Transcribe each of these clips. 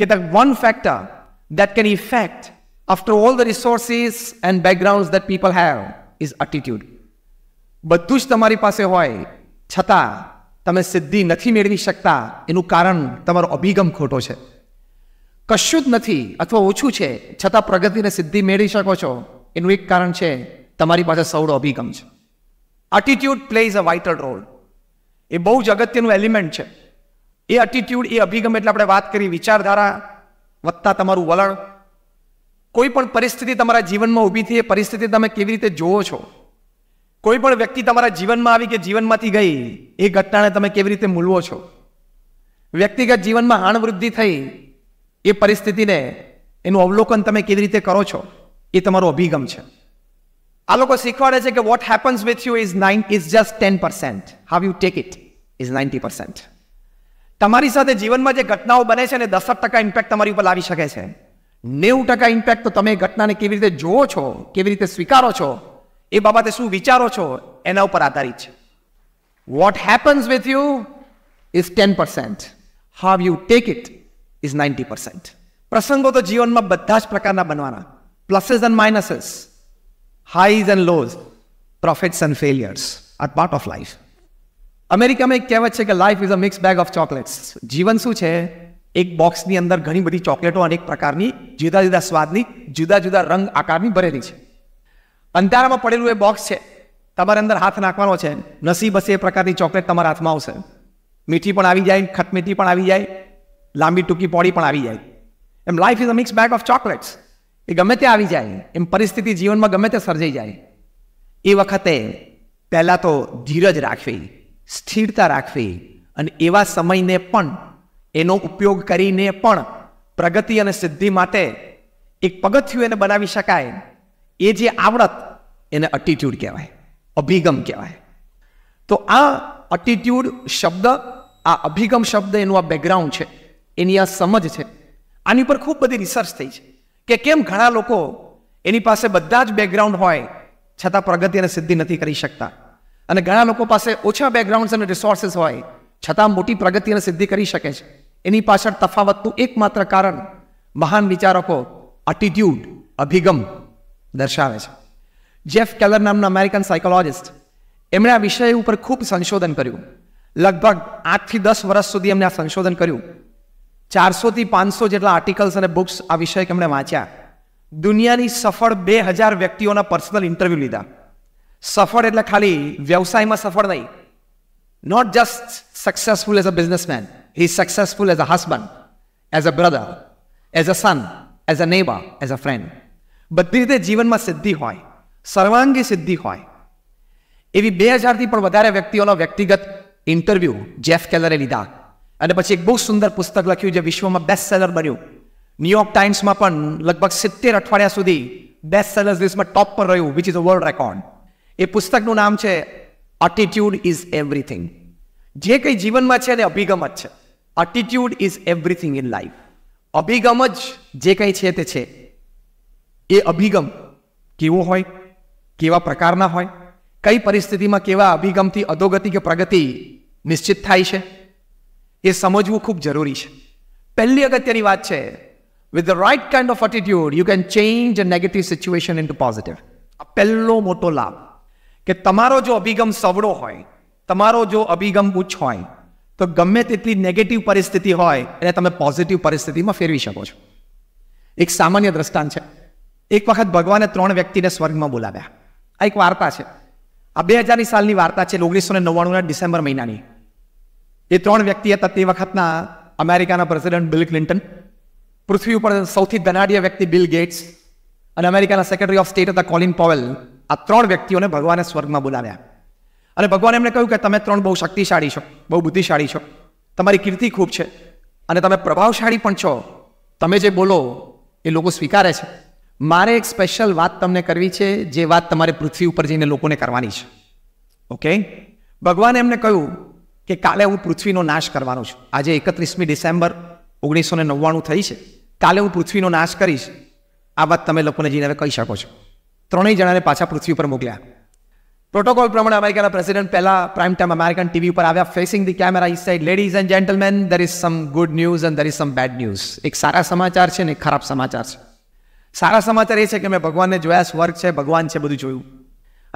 કે the one factor that can effect after all the resources and background that people have is attitude. બધું જ તમારી પાસે હોય છતાં તમે સિદ્ધિ નથી મેળવી શકતા એનું કારણ તમારો અભિગમ ખોટો છે કશું જ નથી અથવા ઓછું છે છતાં પ્રગતિને સિદ્ધિ મેળવી શકો છો એનું એક કારણ છે તમારી પાસે સૌડો અભિગમ છે attitude plays a vital role એ બહુ જ અગત્યનું એલિમેન્ટ છે એ એટીટ્યુડ એ અભિગમ એટલે આપણે વાત કરી વિચારધારા વત્તા તમારું વલણ કોઈ પણ પરિસ્થિતિ તમારા જીવનમાં ઊભી થઈ એ પરિસ્થિતિ તમે કેવી રીતે જોવો છો કોઈ પણ વ્યક્તિ તમારા જીવનમાં આવી કે જીવનમાંથી ગઈ એ ઘટનાને તમે કેવી રીતે મૂલવો છો વ્યક્તિગત જીવનમાં હાણવૃદ્ધિ થઈ એ પરિસ્થિતિને એનું અવલોકન તમે કેવી રીતે કરો છો એ તમારો અભિગમ છે આ લોકો શીખવાડે છે કે what happens with you is nine is just ten percent how you take it is ninety percent તમારી સાથે જીવનમાં જે ઘટનાઓ બને છે ને દસ ટકા ઇમ્પેક્ટ તમારી ઉપર લાવી શકે છે નેવું ટકા ઇમ્પેક્ટ તો તમે ઘટનાને કેવી રીતે જુઓ છો કેવી રીતે સ્વીકારો છો એ બાબતે શું વિચારો છો એના ઉપર આધારિત છે what happens with you is ten percent how you take it is ninety percent પ્રસંગો તો જીવનમાં બધા જ પ્રકારના બનવાના pluses and minuses highs and lows profits and failures are part of life અમેરિકામાં એક કહેવત છે કે life is a mix bag of chocolates જીવન શું છે એક બોક્સની અંદર ઘણી બધી ચોકલેટો અનેક પ્રકારની જુદા જુદા સ્વાદની જુદા જુદા રંગ આકારની ભરેલી છે અંધારામાં પડેલું એ બોક્સ છે તમારે અંદર હાથ નાખવાનો છે નસીબ હશે એ પ્રકારની ચોકલેટ તમારા હાથમાં આવશે મીઠી પણ આવી જાય ખટમીઠી પણ આવી જાય લાંબી ટૂંકી પોડી પણ આવી જાય એમ life is a mix bag of chocolates એ ગમે તે આવી જાય એમ પરિસ્થિતિ જીવનમાં ગમે તે સર્જાઈ જાય એ વખતે પહેલાં તો ધીરજ રાખવી સ્થિરતા રાખવી અને એવા સમયને પણ એનો ઉપયોગ કરીને પણ પ્રગતિ અને સિદ્ધિ માટે એક પગથિયું એને બનાવી શકાય એ જે આવડત એને અટીટ્યૂડ કહેવાય અભિગમ કહેવાય તો આ અટીટ્યૂડ શબ્દ આ અભિગમ શબ્દ એનું આ બેકગ્રાઉન્ડ છે એની આ સમજ છે આની ઉપર ખૂબ બધી રિસર્ચ થઈ છે કે કેમ ઘણા લોકો એની પાસે બધા જ બેકગ્રાઉન્ડ હોય છતાં પ્રગતિ અને સિદ્ધિ નથી કરી શકતા અને ઘણા લોકો પાસે ઓછા બેકગ્રાઉન્ડ્સ અને રિસોર્સિસ હોય છતાં મોટી પ્રગતિ અને સિદ્ધિ કરી શકે છે એની પાછળ તફાવતનું એકમાત્ર કારણ મહાન વિચારકો એટીટ્યુડ અભિગમ દર્શાવે છે જેફ કેલર નામના અમેરિકન સાયકોલોજિસ્ટ એમણે આ વિષય ઉપર ખૂબ સંશોધન કર્યું લગભગ આઠથી દસ વર્ષ સુધી એમણે આ સંશોધન કર્યું ચારસોથી પાંચસો જેટલા આર્ટિકલ્સ અને બુક્સ આ વિષય એમણે વાંચ્યા દુનિયાની સફળ બે હજાર વ્યક્તિઓના પર્સનલ ઇન્ટરવ્યૂ લીધા સફળ એટલે ખાલી વ્યવસાયમાં સફળ નહીં not just successful as a businessman he is successful as a husband as a brother as a son as a neighbour as a friend બધી રીતે જીવનમાં સિદ્ધિ હોય સર્વાંગી સિદ્ધિ હોય એવી બે હજારથી પણ વધારે વ્યક્તિઓનો વ્યક્તિગત ઇન્ટરવ્યૂ જેફ કેલરે લીધા અને પછી એક બહુ સુંદર પુસ્તક લખ્યું જે વિશ્વમાં બેસ્ટ સેલર બન્યું ન્યુયોર્ક ટાઈમ્સમાં પણ લગભગ સિત્તેર અઠવાડિયા સુધી બેસ્ટ સેલર્સ લિસ્ટમાં ટોપ પર રહ્યું which is a world record એ પુસ્તકનું નામ છે અટિટ્યૂડ ઇઝ એવરીથિંગ જે કંઈ જીવનમાં છે એને અભિગમ જ છે attitude is everything in life અભિગમ જ જે કંઈ છે તે છે એ અભિગમ કેવો હોય કેવા પ્રકારના હોય કઈ પરિસ્થિતિમાં કેવા અભિગમથી અધોગતિ કે પ્રગતિ નિશ્ચિત થાય છે એ સમજવું ખૂબ જરૂરી છે પહેલી અગત્યની વાત છે with the right kind of attitude you can change a negative situation into positive આ પહેલો મોટો લાભ કે તમારો જો અભિગમ સવડો હોય તમારો જો અભિગમ ઉચ્ચ હોય તો ગમે તેટલી નેગેટિવ પરિસ્થિતિ હોય એને તમે પોઝિટિવ પરિસ્થિતિમાં ફેરવી શકો છો એક સામાન્ય દ્રષ્ટાંત છે એક વખત ભગવાને ત્રણ વ્યક્તિને સ્વર્ગમાં બોલાવ્યા આ એક વાર્તા છે આ બે હજારની સાલની વાર્તા છે ઓગણીસો ને નવ્વાણુંના ડિસેમ્બર મહિનાની એ ત્રણ વ્યક્તિ હતા તે વખતના અમેરિકાના પ્રેસિડેન્ટ બિલ ક્લિન્ટન પૃથ્વી ઉપર સૌથી ધનાઢ્ય વ્યક્તિ બિલ ગેટ્સ અને અમેરિકાના સેક્રેટરી ઓફ સ્ટેટ હતા કોલિન પોવેલ આ ત્રણ વ્યક્તિઓને ભગવાને સ્વર્ગમાં બોલાવ્યા અને ભગવાન એમને કહ્યું કે તમે ત્રણ બહુ શક્તિશાળી છો બહુ બુદ્ધિશાળી છો તમારી કીર્તિ ખૂબ છે અને તમે પ્રભાવશાળી પણ છો તમે જે બોલો એ લોકો સ્વીકારે છે મારે એક સ્પેશિયલ વાત તમને કરવી છે જે વાત તમારે પૃથ્વી ઉપર જઈને લોકોને કરવાની છે ઓકે ભગવાને એમને કહ્યું કે કાલે હું પૃથ્વીનો નાશ કરવાનો છું આજે એકત્રીસમી ડિસેમ્બર ઓગણીસો ને નવ્વાણું થઈ છે કાલે હું પૃથ્વીનો નાશ કરીશ આ વાત તમે લોકોને જઈને હવે કહી શકો છો ત્રણેય જણાને પાછા પૃથ્વી પર મોકલ્યા પ્રોટોકોલ પ્રમાણે અમેરિકાના પ્રેસિડેન્ટ પહેલા પ્રાઇમ ટાઈમ અમેરિકન ટીવી પર આવ્યા facing the camera is said ladies and gentlemen there is some good news and there is some bad news એક સારા સમાચાર છે ને એક ખરાબ સમાચાર છે સારા સમાચાર એ છે કે મેં ભગવાનને જોયા સ્વર્ગ છે ભગવાન છે બધું જોયું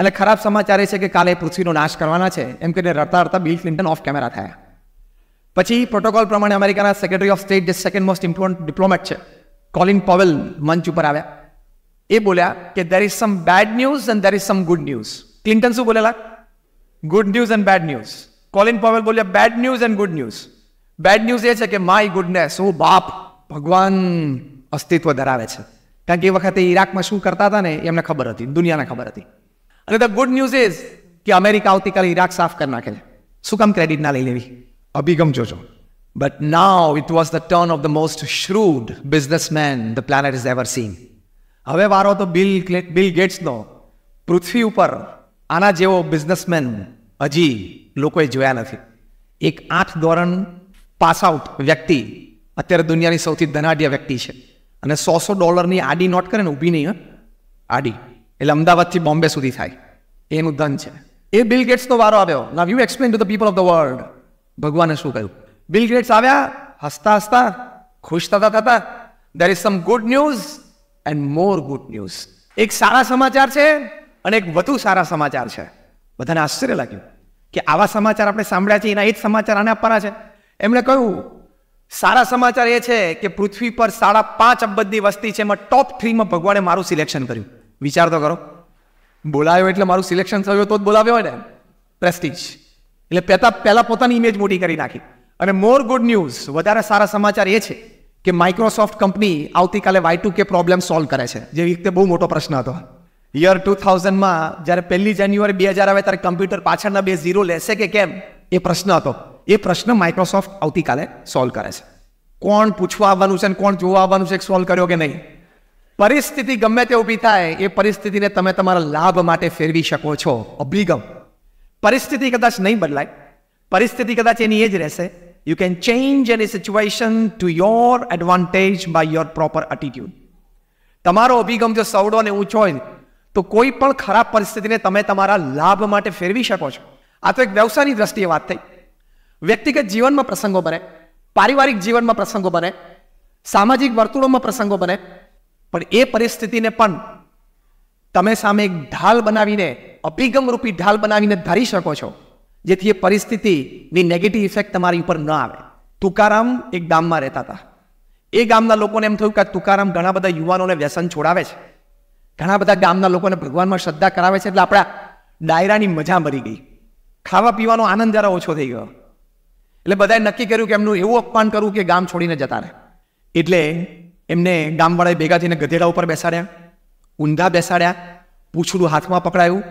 અને ખરાબ સમાચાર એ છે કે કાલે પૃથ્વીનો નાશ કરવાના છે એમ કરીને રડતા રડતા બિલ ક્લિન્ટન ઓફ કેમેરા થયા પછી પ્રોટોકોલ પ્રમાણે અમેરિકાના સેક્રેટરી ઓફ સ્ટેટ જે સેકન્ડ મોસ્ટ ઇમ્પોર્ટન્ટ ડિપ્લોમેટ છે કોલિન પોવેલ મંચ ઉપર આવ્યા એ બોલ્યા કે there is some bad news and there is some good news Clinton શું બોલેલા good news and bad news Colin Powell બોલ્યા bad news and good news bad news એ છે કે માય ગુડનેસ હું બાપ ભગવાન અસ્તિત્વ ધરાવે છે કારણ કે એ વખતે ઇરાકમાં શું કરતા હતા ને એમને ખબર હતી દુનિયાને ખબર હતી અને ધ ગુડ ન્યૂઝ ઇઝ કે અમેરિકા આવતીકાલે ઈરાક સાફ કરી નાખે છે શું કામ ક્રેડિટ ના લઈ લેવી અભિગમ જોજો But now it was the turn of the most shrewd businessman the planet has ever seen. હવે વારો તો બિલ બિલ ગેટ્સનો પૃથ્વી ઉપર આના જેવો બિઝનેસમેન હજી લોકોએ જોયા નથી એક આઠ ધોરણ પાસ આઉટ વ્યક્તિ અત્યારે દુનિયાની સૌથી ધનાઢ્ય વ્યક્તિ છે અને સો સો ડોલરની આડી નોટ કરે ને ઊભી નહીં આડી એટલે અમદાવાદથી બોમ્બે સુધી થાય એનું ધન છે એ બિલ ગેટ્સનો વારો આવ્યો now you explain to the people of the world ભગવાને શું કહ્યું બિલ ગેટ્સ આવ્યા હસતા હસતા ખુશ થતા થતા there is some good news and more good news એક સારા સમાચાર છે અને એક વધુ સારા સમાચાર છે બધાને આશ્ચર્ય લાગ્યું કે આવા સમાચાર આપણે સાંભળ્યા છે એના એ જ સમાચાર આને આપવાના છે એમણે કહ્યું સારા સમાચાર એ છે કે પૃથ્વી પર સાડા પાંચ અબજની વસ્તી છે એમાં ટોપ થ્રીમાં ભગવાને મારું સિલેક્શન કર્યું વિચાર તો કરો બોલાયો એટલે મારું સિલેક્શન થયું તો જ બોલાવ્યો હોય ને પ્રેસ્ટીજ એટલે પહેલાં પહેલાં પોતાની ઇમેજ મોટી કરી નાખી અને મોર ગુડ ન્યૂઝ વધારે સારા સમાચાર એ છે કે માઇક્રોસોફ્ટ કંપની આવતીકાલે Y two K problem solve કરે છે જે વખતે બહુ મોટો પ્રશ્ન હતો યર ટુ થાઉઝન્ડમાં જ્યારે પહેલી જાન્યુઆરી બે હજાર આવે ત્યારે કમ્પ્યુટર પાછળના બે ઝીરો લેશે કે કેમ એ પ્રશ્ન હતો એ પ્રશ્ન માઇક્રોસોફ્ટ આવતીકાલે સોલ્વ કરે છે કોણ પૂછવા આવવાનું છે અને કોણ જોવા આવવાનું છે સોલ્વ કર્યો કે નહીં પરિસ્થિતિ ગમે તે ઊભી થાય એ પરિસ્થિતિને તમે તમારા લાભ માટે ફેરવી શકો છો અભિગમ પરિસ્થિતિ કદાચ નહીં બદલાય પરિસ્થિતિ કદાચ એની એ જ રહેશે you can change any situation to your advantage by your proper attitude તમારો અભિગમ જો સવડો અને ઊંચો હોય તો કોઈ પણ ખરાબ પરિસ્થિતિને તમે તમારા લાભ માટે ફેરવી શકો છો આ તો એક વ્યવસાયની દ્રષ્ટિએ વાત થઈ વ્યક્તિગત જીવનમાં પ્રસંગો બને પારિવારિક જીવનમાં પ્રસંગો બને સામાજિક વર્તુળોમાં પ્રસંગો બને પણ એ પરિસ્થિતિને પણ તમે સામે એક ઢાલ બનાવીને અભિગમરૂપી ઢાલ બનાવીને ધારી શકો છો જેથી એ પરિસ્થિતિની નેગેટિવ ઇફેક્ટ તમારી ઉપર ન આવે તુકારામ એક ગામમાં રહેતા હતા એ ગામના લોકોને એમ થયું કે તુકારામ ઘણા બધા યુવાનોને વ્યસન છોડાવે છે ઘણા બધા ગામના લોકોને ભગવાનમાં શ્રદ્ધા કરાવે છે એટલે આપણા ડાયરાની મજા મરી ગઈ ખાવા પીવાનો આનંદ જરા ઓછો થઈ ગયો એટલે બધાએ નક્કી કર્યું કે એમનું એવું અપમાન કરવું કે ગામ છોડીને જતા રહે એટલે એમને ગામવાળાએ ભેગા થઈને ગધેડા ઉપર બેસાડ્યા ઊંધા બેસાડ્યા પૂછડું હાથમાં પકડાયું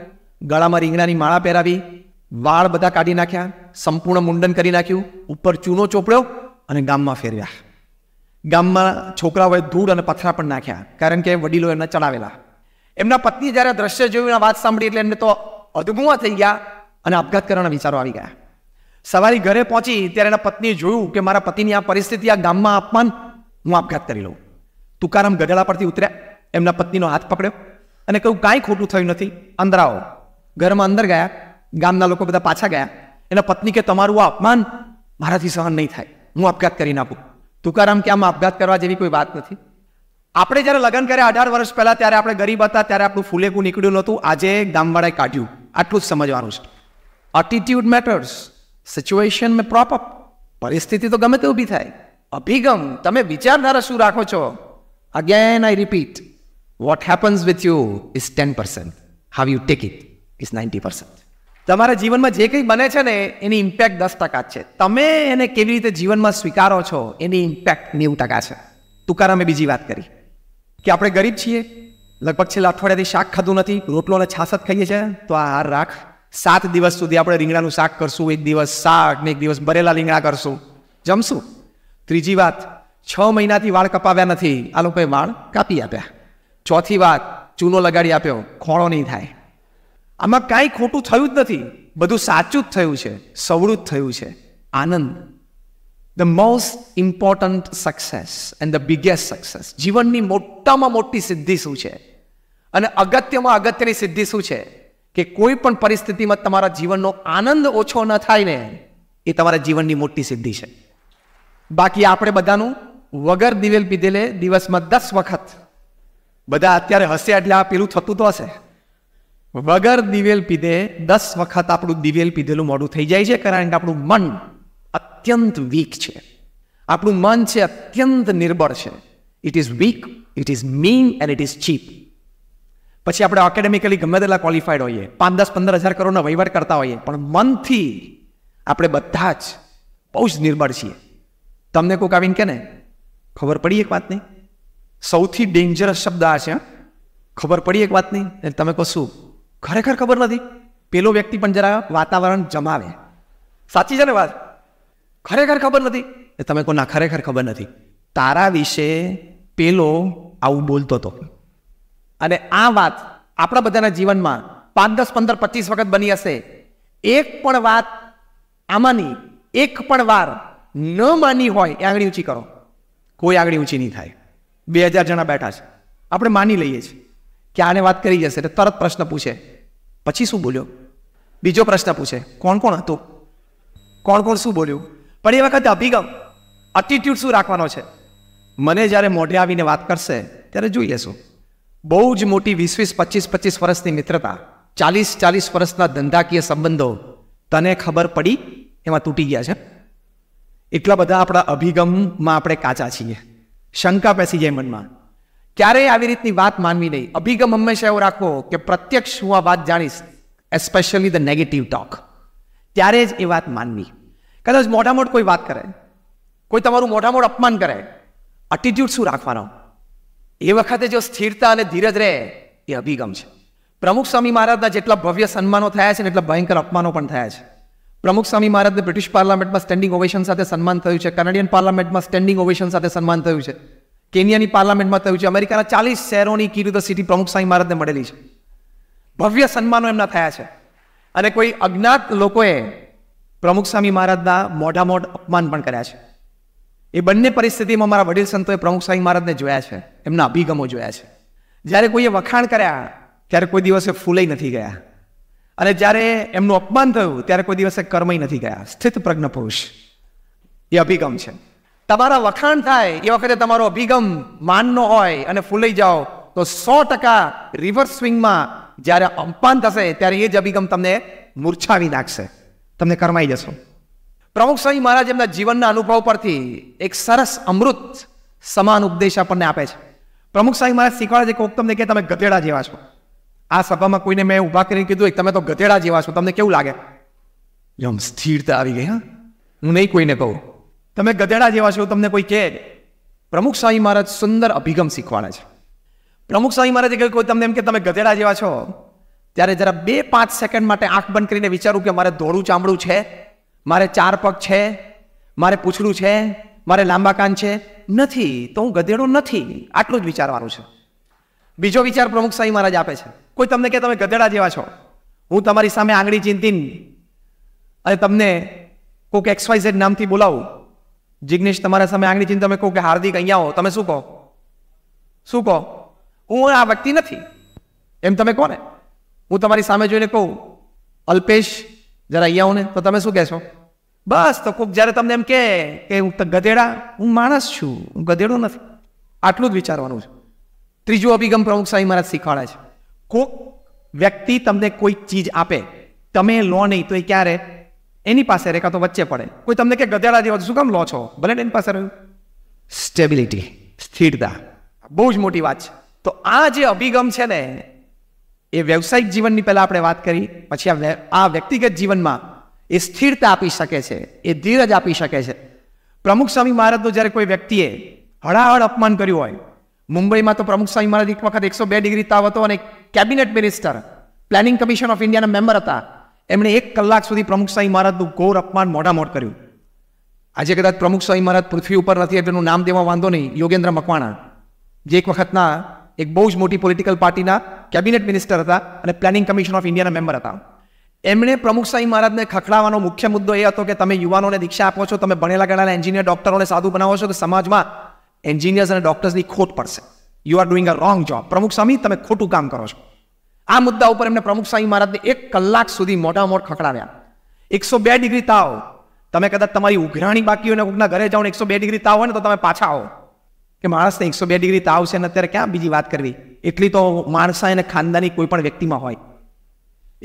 ગળામાં રીંગણાની માળા પહેરાવી વાળ બધા કાઢી નાખ્યા સંપૂર્ણ મુંડન કરી નાખ્યું ઉપર ચૂનો ચોપડ્યો અને ગામમાં ફેરવ્યા ગામમાં છોકરાઓએ ધૂળ અને પથરા પણ નાખ્યા કારણ કે વડીલો એમને ચડાવેલા એમના પત્ની જ્યારે દ્રશ્ય જોયું વાત સાંભળી એટલે એમને તો અધગુઆ થઈ ગયા અને આપઘાત કરવાના વિચારો આવી ગયા સવારી ઘરે પહોંચી ત્યારે એના પત્નીએ જોયું કે મારા પતિની આ પરિસ્થિતિ આ ગામમાં અપમાન હું આપઘાત કરી લઉં તુકારામ ગઢડા પરથી ઉતર્યા એમના પત્નીનો હાથ પકડ્યો અને કહ્યું કાંઈ ખોટું થયું નથી અંદર આવો ઘરમાં અંદર ગયા ગામના લોકો બધા પાછા ગયા એના પત્ની કે તમારું આ અપમાન મારાથી સહન નહીં થાય હું આપઘાત કરી નાખું તુકારામ કે આમાં આપઘાત કરવા જેવી કોઈ વાત નથી આપણે જ્યારે લગ્ન કર્યા અઢાર વર્ષ પહેલાં ત્યારે આપણે ગરીબ હતા ત્યારે આપણું ફૂલેકું નીકળ્યું નહોતું આજે ગામવાળાએ કાઢ્યું આટલું જ સમજવાનું છે એટીટ્યુડ મેટર્સ સિચ્યુએશન મેં પ્રોપર પરિસ્થિતિ તો ગમે તે ઊભી થાય અભિગમ તમે વિચારનારા શું રાખો છો again I repeat what happens with you is ten percent how you take it is ninety percent તમારા જીવનમાં જે કંઈ બને છે ને એની ઇમ્પેક્ટ દસ ટકા છે તમે એને કેવી રીતે જીવનમાં સ્વીકારો છો એની ઇમ્પેક્ટ નેવું ટકા છે તુકારામે બીજી વાત કરી કે આપણે ગરીબ છીએ લગભગ છેલ્લા અઠવાડિયાથી શાક ખાધું નથી રોટલો અને જ ખાઈએ છીએ તો આ હાર રાખ સાત દિવસ સુધી આપણે રીંગણાનું શાક કરશું એક દિવસ શાક ને એક દિવસ ભરેલા રીંગણા કરશું જમશું ત્રીજી વાત છ મહિનાથી વાળ કપાવ્યા નથી આ લોકોએ વાળ કાપી આપ્યા ચોથી વાત ચૂનો લગાડી આપ્યો ખોળો નહીં થાય આમાં કાંઈ ખોટું થયું જ નથી બધું સાચું જ થયું છે સવડું જ થયું છે આનંદ the most important success and the biggest success જીવનની મોટામાં મોટી સિદ્ધિ શું છે અને અગત્યમાં અગત્યની સિદ્ધિ શું છે કે કોઈ પણ પરિસ્થિતિમાં તમારા જીવનનો આનંદ ઓછો ન થાય ને એ તમારા જીવનની મોટી સિદ્ધિ છે બાકી આપણે બધાનું વગર દિવેલ પીધેલે દિવસમાં દસ વખત બધા અત્યારે હશે એટલે આ પેલું થતું તો હશે વગર દિવેલ પીધે દસ વખત આપણું દિવેલ પીધેલું મોડું થઈ જાય છે કારણ કે આપણું મન અત્યંત વીક છે આપણું મન છે અત્યંત નિર્બળ છે it is weak it is mean and it is cheap પછી આપણે એકેડેમિકલી ગમે તેટલા ક્વોલિફાઈડ હોઈએ પાંચ દસ પંદર હજાર કરોડનો વહીવટ કરતા હોઈએ પણ મનથી આપણે બધા જ બહુ જ નિર્બળ છીએ તમને કોઈક આવીને કે ને ખબર પડી એક વાતની સૌથી ડેન્જરસ શબ્દ આ છે ખબર પડી એક વાતની તમે કહો શું ખરેખર ખબર નથી પેલો વ્યક્તિ પણ જરા વાતાવરણ જમાવે સાચી છે ને વાત ખરેખર ખબર નથી તમે કોના ખરેખર ખબર નથી તારા વિશે પેલો આવું બોલતો હતો અને આ વાત આપણા બધાના જીવનમાં પાંચ દસ પંદર પચીસ વખત બની હશે એક પણ વાત આમાંની એક પણ વાર ન માની હોય એ આંગળી ઊંચી કરો કોઈ આંગળી ઊંચી નહીં થાય બે હજાર જણા બેઠા છે આપણે માની લઈએ છીએ કે આને વાત કરી જશે એટલે તરત પ્રશ્ન પૂછે પછી શું બોલ્યો બીજો પ્રશ્ન પૂછે કોણ કોણ હતું કોણ કોણ શું બોલ્યું પણ એ વખતે અભિગમ એટીટ્યૂડ શું રાખવાનો છે મને જ્યારે મોઢે આવીને વાત કરશે ત્યારે જોઈ લેશું બહુ જ મોટી વીસ વીસ પચીસ પચીસ વર્ષની મિત્રતા ચાલીસ ચાલીસ વર્ષના ધંધાકીય સંબંધો તને ખબર પડી એમાં તૂટી ગયા છે એટલા બધા આપણા અભિગમમાં આપણે કાચા છીએ શંકા પેસી જાય મનમાં ક્યારેય આવી રીતની વાત માનવી નહીં અભિગમ હંમેશા એવો રાખવો કે પ્રત્યક્ષ હું આ વાત જાણીશ એસ્પેશિયલી ધ નેગેટિવ ટોક ત્યારે જ એ વાત માનવી કદાચ મોટામોટ કોઈ વાત કરે કોઈ તમારું મોટામોટ અપમાન કરે અટીટ્યૂડ શું રાખવાનો એ વખતે જો સ્થિરતા અને ધીરજ રહે એ અભિગમ છે પ્રમુખ સ્વામી મહારાજના જેટલા ભવ્ય સન્માનો થયા છે ને એટલા ભયંકર અપમાનો પણ થયા છે પ્રમુખ સ્વામી મહારાજને બ્રિટિશ પાર્લામેન્ટમાં સ્ટેન્ડિંગ ઓવેશન સાથે સન્માન થયું છે કેનેડિયન પાર્લામેન્ટમાં સ્ટેન્ડિંગ ઓવેશન સાથે સન્માન થયું છે કેન્યાની પાર્લામેન્ટમાં થયું છે અમેરિકાના ચાલીસ શહેરોની કીર્તિ ધ સિટી પ્રમુખ સાંઈ મહારાજને મળેલી છે ભવ્ય સન્માનો એમના થયા છે અને કોઈ અજ્ઞાત લોકોએ પ્રમુખ સ્વામી મહારાજના મોઢા મોઢ અપમાન પણ કર્યા છે એ બંને પરિસ્થિતિમાં મારા વડીલ સંતોએ પ્રમુખ સ્વામી મહારાજને જોયા છે એમના અભિગમો જોયા છે જ્યારે કોઈએ વખાણ કર્યા ત્યારે કોઈ દિવસે ફૂલાઈ નથી ગયા અને જ્યારે એમનું અપમાન થયું ત્યારે કોઈ દિવસે કર્મય નથી ગયા સ્થિત પ્રજ્ઞ પુરુષ એ અભિગમ છે તમારા વખાણ થાય એ વખતે તમારો અભિગમ માનનો હોય અને ફૂલાઈ જાઓ તો સો ટકા રિવર્સ સ્વિંગમાં જ્યારે અંપાન થશે ત્યારે એ જ અભિગમ તમને મૂર્છાવી નાખશે તમને કરમાઈ જશો પ્રમુખ સ્વામી મહારાજ એમના જીવનના અનુભવ પરથી એક સરસ અમૃત સમાન ઉપદેશ આપણને આપે છે પ્રમુખ સ્વામી મહારાજ શીખવાડે છે કોક તમને કે તમે ગધેડા જેવા છો આ સભામાં કોઈને મેં ઊભા કરીને કીધું તમે તો ગધેડા જેવા છો તમને કેવું લાગે એમ સ્થિરતા આવી ગઈ હા હું નહીં કોઈને કહું તમે ગધેડા જેવા છો તમને કોઈ કહે પ્રમુખ શાહી મહારાજ સુંદર અભિગમ શીખવાડે છે પ્રમુખ શાહી મહારાજે કહ્યું કોઈ તમને એમ કે તમે ગધેડા જેવા છો ત્યારે જરા બે પાંચ સેકન્ડ માટે આંખ બંધ કરીને વિચારું કે મારે ધોળું ચામડું છે મારે ચાર પગ છે મારે પૂછડું છે મારે લાંબા કાન છે નથી તો હું ગધેડો નથી આટલું જ વિચારવાનું છે બીજો વિચાર પ્રમુખ શાહી મહારાજ આપે છે કોઈ તમને કે તમે ગધેડા જેવા છો હું તમારી સામે આંગળી ચિંતીન અને તમને કોઈક એક્સવાઇઝેડ નામથી બોલાવું જિગ્નેશ તમારા સામે આંગળી ચીન તમે કહો કે હાર્દિક અહીંયા હો તમે શું કહો શું કહો હું આ વ્યક્તિ નથી એમ તમે કહો ને હું તમારી સામે જોઈને કહું અલ્પેશ જરા અહીંયા ને તો તમે શું કહેશો બસ તો કોક જ્યારે તમને એમ કહે કે હું ગધેડા હું માણસ છું હું ગધેડો નથી આટલું જ વિચારવાનું છે ત્રીજું અભિગમ પ્રમુખ સ્વામી મહારાજ શીખવાડે છે કોઈક વ્યક્તિ તમને કોઈક ચીજ આપે તમે લો નહીં તો એ ક્યારે એની પાસે રેખા તો વચ્ચે પડે કોઈ તમને કે ગધેડા જેવા શું કામ લો છો ભલે એની પાસે રહ્યું સ્ટેબિલિટી સ્થિરતા બહુ જ મોટી વાત છે તો આ જે અભિગમ છે ને એ વ્યવસાયિક જીવનની પહેલાં આપણે વાત કરી પછી આ વ્યક્તિગત જીવનમાં એ સ્થિરતા આપી શકે છે એ ધીરજ આપી શકે છે પ્રમુખ સ્વામી મહારાજનું જ્યારે કોઈ વ્યક્તિએ હળાહળ અપમાન કર્યું હોય મુંબઈમાં તો પ્રમુખ સ્વામી મહારાજ એક વખત એકસો બે ડિગ્રી તાવ હતો અને cabinet minister planning commission of ઇન્ડિયાના મેમ્બર હતા એમણે એક કલાક સુધી પ્રમુખ શાહી મહારાજનું ઘોર અપમાન મોઢામોઢ કર્યું આજે કદાચ પ્રમુખ શાહી મહારાજ પૃથ્વી ઉપર નથી એટલે નામ દેવા વાંધો નહીં યોગેન્દ્ર મકવાણા જે એક વખતના એક બહુ જ મોટી પોલિટિકલ પાર્ટીના કેબિનેટ મિનિસ્ટર હતા અને પ્લાનિંગ કમિશન ઓફ ઇન્ડિયાના મેમ્બર હતા એમણે પ્રમુખ શાહી મહારાજને ખખડાવવાનો મુખ્ય મુદ્દો એ હતો કે તમે યુવાનોને દીક્ષા આપો છો તમે ભણેલા ગણાના એન્જિનિયર ડોક્ટરોને સાધુ બનાવો છો તો સમાજમાં એન્જિનિયર્સ અને ડોક્ટર્સની ખોટ પડશે you are doing a wrong job Pramukh Swami તમે ખોટું કામ કરો છો આ મુદ્દા ઉપર એમને પ્રમુખ સ્વામી મહારાજને એક કલાક સુધી મોટા મોટ ખકડાવ્યા એકસો બે ડિગ્રી તાવ તમે કદાચ તમારી ઉઘરાણી બાકી હોય કોકના ઘરે જાઓ એકસો બે ડિગ્રી તાવ હોય ને તો તમે પાછા આવો કે માણસને એકસો બે ડિગ્રી તાવ છે ને અત્યારે ક્યાં બીજી વાત કરવી એટલી તો માણસા અને ખાનદાની કોઈ પણ વ્યક્તિમાં હોય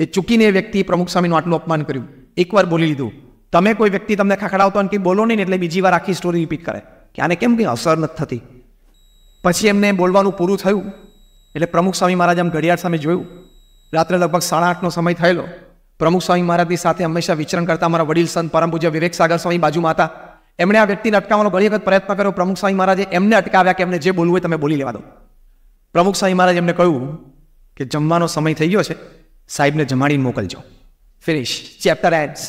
એ ચૂકીને એ વ્યક્તિએ પ્રમુખ સ્વામીનું આટલું અપમાન કર્યું એકવાર બોલી લીધું તમે કોઈ વ્યક્તિ તમને ખખડાવતો અને કંઈ બોલો નહીં એટલે બીજી વાર આખી સ્ટોરી રિપીટ કરે કે આને કેમ કંઈ અસર નથી થતી પછી એમને બોલવાનું પૂરું થયું એટલે પ્રમુખ સ્વામી મહારાજ આમ ઘડિયાળ સામે જોયું રાત્રે લગભગ સાડા આઠનો સમય થયેલો પ્રમુખ સ્વામી મહારાજની સાથે હંમેશા વિચરણ કરતા મારા વડીલ સંત પરમ પૂજ્ય વિવેક સાગર સ્વામી બાજુમાં હતા એમણે આ વ્યક્તિને અટકાવવાનો ઘણી વખત પ્રયત્ન કર્યો પ્રમુખ સ્વામી મહારાજે એમને અટકાવ્યા કે એમને જે બોલવું હોય તમે બોલી લેવા દો પ્રમુખ સ્વામી મહારાજ એમને કહ્યું કે જમવાનો સમય થઈ ગયો છે સાહેબને જમાડીને મોકલજો ફિનિશ ચેપ્ટર એન્ડ્સ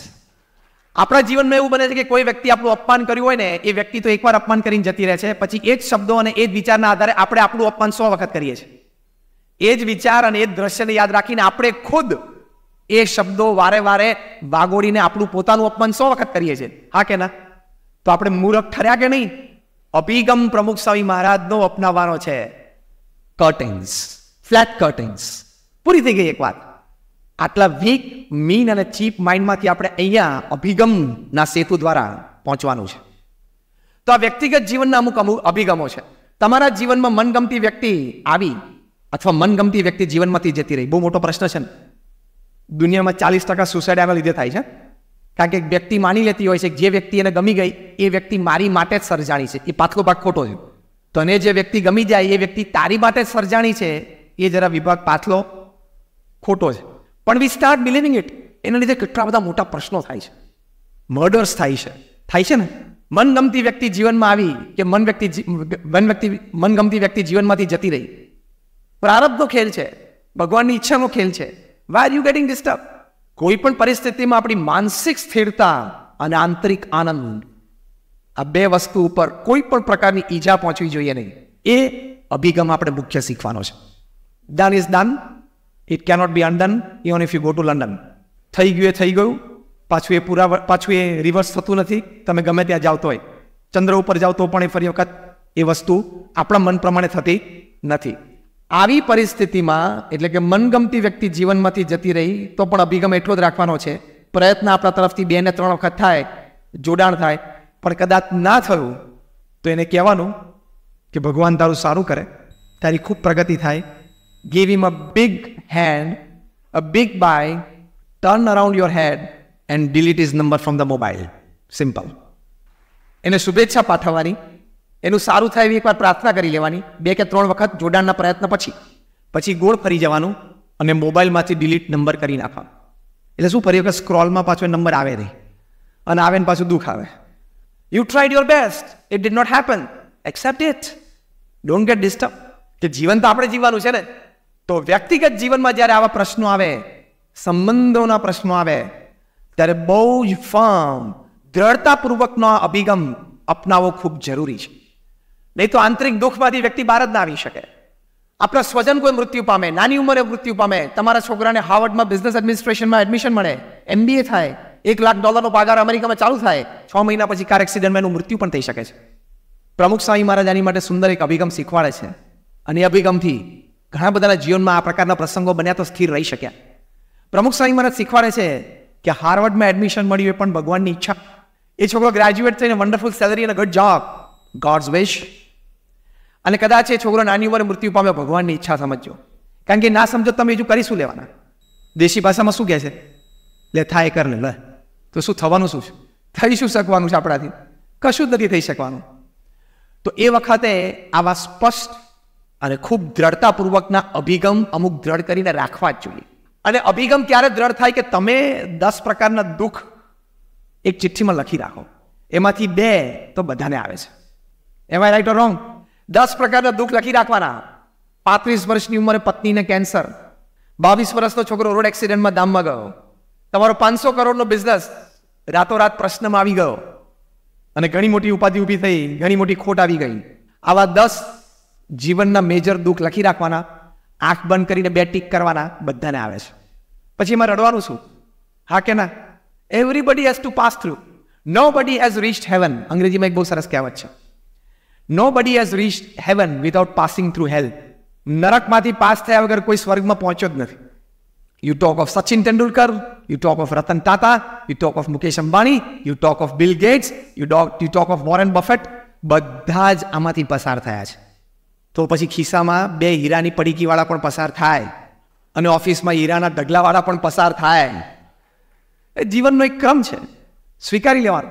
આપણા જીવનમાં એવું બને છે કે કોઈ વ્યક્તિ આપણું અપમાન કર્યું હોય ને એ વ્યક્તિ તો એકવાર અપમાન કરીને જતી રહે છે પછી એ જ શબ્દો અને એ જ વિચારના આધારે આપણે આપણું અપમાન સો વખત કરીએ છીએ એ જ વિચાર અને એ જ દ્રશ્યને યાદ રાખીને આપણે ખુદ એ શબ્દો વારે વારે વાગોડીને આપણું પોતાનું અપમાન સો વખત કરીએ છીએ હા કે ના તો આપણે મૂરખ ઠર્યા કે નહીં અભિગમ પ્રમુખ સ્વામી મહારાજનો અપનાવવાનો છે કર્ટેન્સ ફ્લેટ કર્ટેન્સ પૂરી થઈ ગઈ એક વાત આટલા વીક મીન અને ચીપ માઇન્ડમાંથી આપણે અહીંયા અભિગમના સેતુ દ્વારા પહોંચવાનું છે તો આ વ્યક્તિગત જીવનના અમુક અમુક અભિગમો છે તમારા જીવનમાં મનગમતી વ્યક્તિ આવી અથવા મનગમતી વ્યક્તિ જીવનમાંથી જતી રહી બહુ મોટો પ્રશ્ન છે દુનિયામાં ચાલીસ ટકા સુસાઇડ આના લીધે થાય છે કારણ કે એક વ્યક્તિ માની લેતી હોય છે જે વ્યક્તિ એને ગમી ગઈ એ વ્યક્તિ મારી માટે જ સર્જાણી છે એ પાછલો ભાગ ખોટો છે તને જે વ્યક્તિ ગમી જાય એ વ્યક્તિ તારી માટે જ સર્જાણી છે એ જરા વિભાગ પાછલો ખોટો છે પણ વી સ્ટાર્ટ બિલીવિંગ ઇટ એના લીધે કેટલા બધા મોટા પ્રશ્નો થાય છે મર્ડર્સ થાય છે થાય છે ને મનગમતી વ્યક્તિ જીવનમાં આવી કે મન વ્યક્તિ મન વ્યક્તિ મનગમતી વ્યક્તિ જીવનમાંથી જતી રહી પ્રારબ્ધનો ખેલ છે ભગવાનની ઈચ્છાનો ખેલ છે વાય યુ ગેટિંગ ડિસ્ટર્બ કોઈ પણ પરિસ્થિતિમાં આપણી માનસિક સ્થિરતા અને આંતરિક આનંદ આ બે વસ્તુ ઉપર કોઈ પણ પ્રકારની ઈજા પહોંચવી જોઈએ નહીં એ અભિગમ આપણે મુખ્ય શીખવાનો છે done is done it cannot be undone even if you go to London થઈ ગયું એ થઈ ગયું પાછું એ પૂરા પાછું એ રિવર્સ થતું નથી તમે ગમે ત્યાં જાવ હોય ચંદ્ર ઉપર જાવ તો પણ એ ફરી વખત એ વસ્તુ આપણા મન પ્રમાણે થતી નથી આવી પરિસ્થિતિમાં એટલે કે મનગમતી વ્યક્તિ જીવનમાંથી જતી રહી તો પણ અભિગમ એટલો જ રાખવાનો છે પ્રયત્ન આપણા તરફથી બે ને ત્રણ વખત થાય જોડાણ થાય પણ કદાચ ના થયું તો એને કહેવાનું કે ભગવાન તારું સારું કરે તારી ખૂબ પ્રગતિ થાય give him a big hand a big bye turn around your head and delete his number from the mobile simple એને શુભેચ્છા પાઠવવાની એનું સારું થાય એવી એકવાર પ્રાર્થના કરી લેવાની બે કે ત્રણ વખત જોડાણના પ્રયત્ન પછી પછી ગોળ ફરી જવાનું અને મોબાઈલમાંથી ડિલીટ નંબર કરી નાખવાનો એટલે શું ફરી વખત સ્ક્રોલમાં પાછો નંબર આવે નહીં અને આવે ને પાછું દુઃખ આવે you tried your best it did not happen accept it don't get disturb કે જીવન તો આપણે જીવવાનું છે ને તો વ્યક્તિગત જીવનમાં જ્યારે આવા પ્રશ્નો આવે સંબંધોના પ્રશ્નો આવે ત્યારે બહુ જ ફર્મ દ્રઢતાપૂર્વકનો અભિગમ અપનાવવો ખૂબ જરૂરી છે નહીં તો આંતરિક દુઃખમાંથી વ્યક્તિ બહાર જ ના આવી શકે આપણા સ્વજન કોઈ મૃત્યુ પામે નાની ઉંમરે મૃત્યુ પામે તમારા છોકરાને હાર્વર્ડમાં બિઝનેસ એડમિનિસ્ટ્રેશનમાં એડમિશન મળે એમબીએ થાય એક લાખ ડોલરનો પાગાર અમેરિકામાં ચાલુ થાય છ મહિના પછી કાર એક્સિડન્ટમાં એનું મૃત્યુ પણ થઈ શકે છે પ્રમુખ સ્વામી મહારાજ આની માટે સુંદર એક અભિગમ શીખવાડે છે અને એ અભિગમથી ઘણા બધાના જીવનમાં આ પ્રકારના પ્રસંગો બન્યા તો સ્થિર રહી શક્યા પ્રમુખ સ્વામી મહારાજ શીખવાડે છે કે હાર્વર્ડમાં એડમિશન મળ્યું એ પણ ભગવાનની ઈચ્છા એ છોકરો ગ્રેજ્યુએટ થઈને વન્ડરફુલ સેલરી અને ગુડ જોબ ગોડ્સ વિશ અને કદાચ એ છોકરો નાની ઉંમરે મૃત્યુ પામે ભગવાનની ઈચ્છા સમજજો કારણ કે ના સમજો તમે હજુ કરી શું લેવાના દેશી ભાષામાં શું કહે છે લે થાય કર લે તો શું થવાનું શું છે થઈ શું શકવાનું છે આપણાથી કશું જ નથી થઈ શકવાનું તો એ વખતે આવા સ્પષ્ટ અને ખૂબ દ્રઢતાપૂર્વકના અભિગમ અમુક દ્રઢ કરીને રાખવા જ જોઈએ અને અભિગમ ક્યારે દ્રઢ થાય કે તમે દસ પ્રકારના દુઃખ એક ચિઠ્ઠીમાં લખી રાખો એમાંથી બે તો બધાને આવે છે એમ આઈ રાઈટ ઓર રોંગ દસ પ્રકારના દુઃખ લખી રાખવાના પાંત્રીસ વર્ષની ઉંમરે પત્નીને કેન્સર બાવીસ વર્ષનો છોકરો રોડ એક્સિડન્ટમાં દામમાં ગયો તમારો પાંચસો કરોડનો બિઝનેસ રાતોરાત પ્રશ્નમાં આવી ગયો અને ઘણી મોટી ઉપાધિ ઊભી થઈ ઘણી મોટી ખોટ આવી ગઈ આવા દસ જીવનના મેજર દુઃખ લખી રાખવાના આંખ બંધ કરીને બે ટીક કરવાના બધાને આવે છે પછી એમાં રડવાનું શું હા કે ના everybody has to pass through nobody has reach heaven અંગ્રેજીમાં એક બહુ સરસ કહેવત છે nobody has reach heaven without passing through hell નરકમાંથી પાસ થયા વગર કોઈ સ્વર્ગમાં પહોંચ્યો જ નથી you talk of Sachin Tendulkar you talk of Ratan Tata you talk of Mukesh Ambani you talk of Bill Gates you talk you talk of Warren Buffett બધા જ આમાંથી પસાર થયા છે તો પછી ખિસ્સામાં બે હીરાની પડીકીવાળા પણ પસાર થાય અને ઓફિસમાં હીરાના ઢગલાવાળા પણ પસાર થાય એ જીવનનો એક ક્રમ છે સ્વીકારી લેવાનો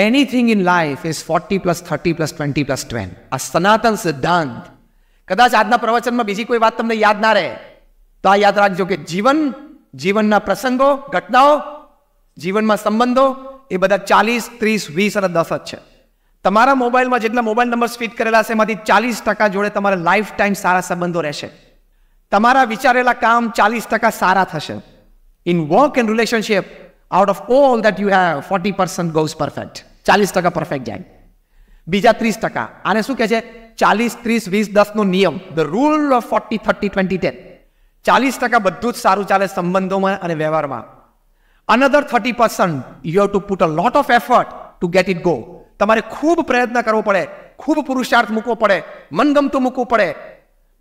anything in life is forty plus thirty plus twenty plus ten આ સનાતન સિદ્ધાંત કદાચ આજના પ્રવચનમાં બીજી કોઈ વાત તમને યાદ ના રહે તો આ યાદ રાખજો કે જીવન જીવનના પ્રસંગો ઘટનાઓ જીવનમાં સંબંધો એ બધા ચાલીસ ત્રીસ વીસ અને દસ જ છે તમારા મોબાઈલમાં જેટલા મોબાઈલ નંબર ફિટ કરેલા છે એમાંથી ચાલીસ ટકા જોડે તમારા લાઈફ ટાઈમ સારા સંબંધો રહેશે તમારા વિચારેલા કામ ચાલીસ ટકા સારા થશે in work and relationship out of all that you have forty percent goes perfect ચાલીસ ટકા પરફેક્ટ જાય બીજા ત્રીસ ટકા આને શું કહે છે ચાલીસ ત્રીસ વીસ દસનો નિયમ the rule of forty thirty twenty ten ચાલીસ ટકા બધું જ સારું ચાલે સંબંધોમાં અને વ્યવહારમાં another thirty percent you have to put a lot of effort to get it go તમારે ખૂબ પ્રયત્ન કરવો પડે ખૂબ પુરુષાર્થ મૂકવો પડે મનગમતું મૂકવું પડે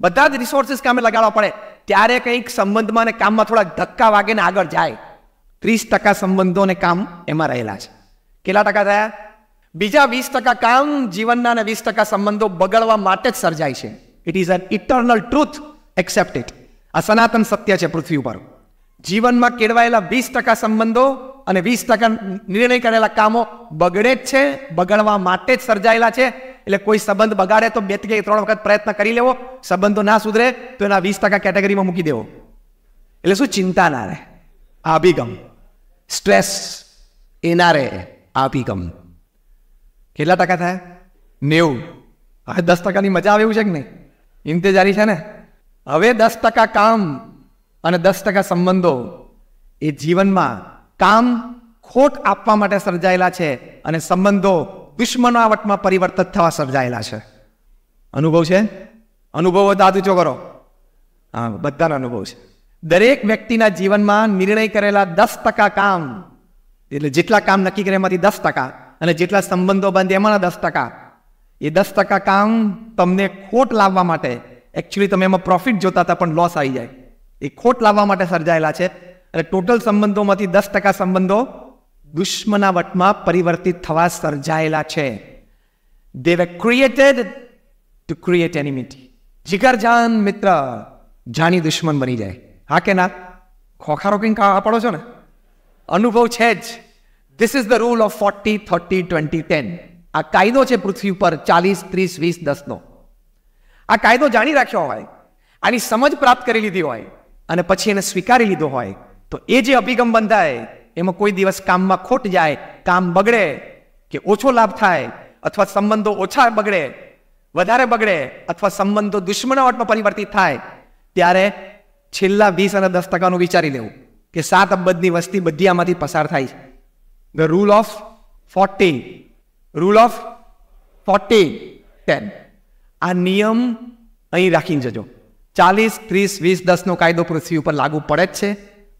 બધા જ રિસોર્સિસ કામે લગાડવા પડે ત્યારે કંઈક સંબંધમાં અને કામમાં થોડા ધક્કા વાગીને આગળ જાય ત્રીસ ટકા સંબંધો અને કામ એમાં રહેલા છે કેટલા ટકા થયા બીજા વીસ ટકા કામ જીવનના અને વીસ ટકા સંબંધો બગડવા માટે જ સર્જાય છે it is an eternal truth accept it આ સનાતન સત્ય છે પૃથ્વી ઉપર જીવનમાં કેળવાયેલા વીસ ટકા સંબંધો અને વીસ ટકા નિર્ણય કરેલા કામો બગડે જ છે બગડવા માટે જ સર્જાયેલા છે એટલે કોઈ સંબંધ બગાડે તો બે કે ત્રણ વખત પ્રયત્ન કરી લેવો સંબંધો ના સુધરે તો એના વીસ ટકા કેટેગરીમાં મૂકી દેવો એટલે શું ચિંતા ના રહે આ અભિગમ સ્ટ્રેસ એનારે આપી કમ કેટલા ટકા થાય નેવું હવે દસ ટકાની મજા આવે એવું છે કે નહીં ઇંતેજારી છે ને હવે દસ ટકા કામ અને દસ ટકા સંબંધો એ જીવનમાં કામ ખોટ આપવા માટે સર્જાયેલા છે અને સંબંધો દુશ્મનાવટમાં પરિવર્તિત થવા સર્જાયેલા છે અનુભવ છે અનુભવો દાદુ ચો કરો હા બધાનો અનુભવ છે દરેક વ્યક્તિના જીવનમાં નિર્ણય કરેલા દસ ટકા કામ એટલે જેટલા કામ નક્કી કરે એમાંથી દસ ટકા અને જેટલા સંબંધો બંધ એમાંના દસ ટકા એ દસ ટકા કામ તમને ખોટ લાવવા માટે એકચ્યુઅલી તમે એમાં પ્રોફિટ જોતા હતા પણ લોસ આવી જાય એ ખોટ લાવવા માટે સર્જાયેલા છે અને ટોટલ સંબંધોમાંથી દસ ટકા સંબંધો દુશ્મનાવટમાં પરિવર્તિત થવા સર્જાયેલા છે they were created to create enmity જીગરજાન મિત્ર જાણી દુશ્મન બની જાય હા કે ના ખોખા રોકીને પડો છો ને અનુભવ છે જ this is the rule of forty thirty twenty ten આ કાયદો છે પૃથ્વી ઉપર ચાલીસ ત્રીસ વીસ દસનો આ કાયદો જાણી રાખ્યો હોય આની સમજ પ્રાપ્ત કરી લીધી હોય અને પછી એને સ્વીકારી લીધો હોય તો એ જે અભિગમ બંધાય એમાં કોઈ દિવસ કામમાં ખોટ જાય કામ બગડે કે ઓછો લાભ થાય અથવા સંબંધો ઓછા બગડે વધારે બગડે અથવા સંબંધો દુશ્મનાવટમાં પરિવર્તિત થાય ત્યારે છેલ્લા વીસ અને દસ ટકાનું વિચારી લેવું કે સાત અબજની વસ્તી બધી આમાંથી પસાર થાય છે the rule of forty rule of forty ten આ નિયમ અહીં રાખીને જજો ચાલીસ ત્રીસ વીસ દસનો કાયદો પૃથ્વી ઉપર લાગુ પડે જ છે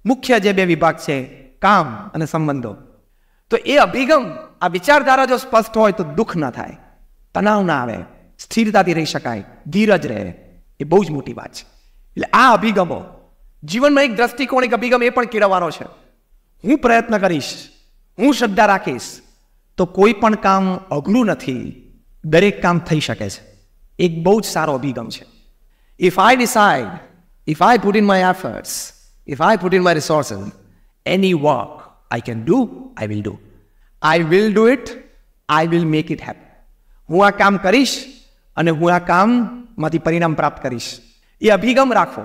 મુખ્ય જે બે વિભાગ છે કામ અને સંબંધો તો એ અભિગમ આ વિચારધારા જો સ્પષ્ટ હોય તો દુઃખ ન થાય તણાવ ના આવે સ્થિરતાથી રહી શકાય ધીરજ રહે એ બહુ જ મોટી વાત છે એટલે આ અભિગમો જીવનમાં એક દ્રષ્ટિકોણ એક અભિગમ એ પણ કેળવવાનો છે હું પ્રયત્ન કરીશ હું શ્રદ્ધા રાખીશ તો કોઈ પણ કામ અઘરું નથી દરેક કામ થઈ શકે છે એક બહુ જ સારો અભિગમ છે if I decide if I put in my efforts if I put in my resources any work I can do I will do I will do it I will make it happen હું આ કામ કરીશ અને હું આ કામમાંથી પરિણામ પ્રાપ્ત કરીશ એ અભિગમ રાખો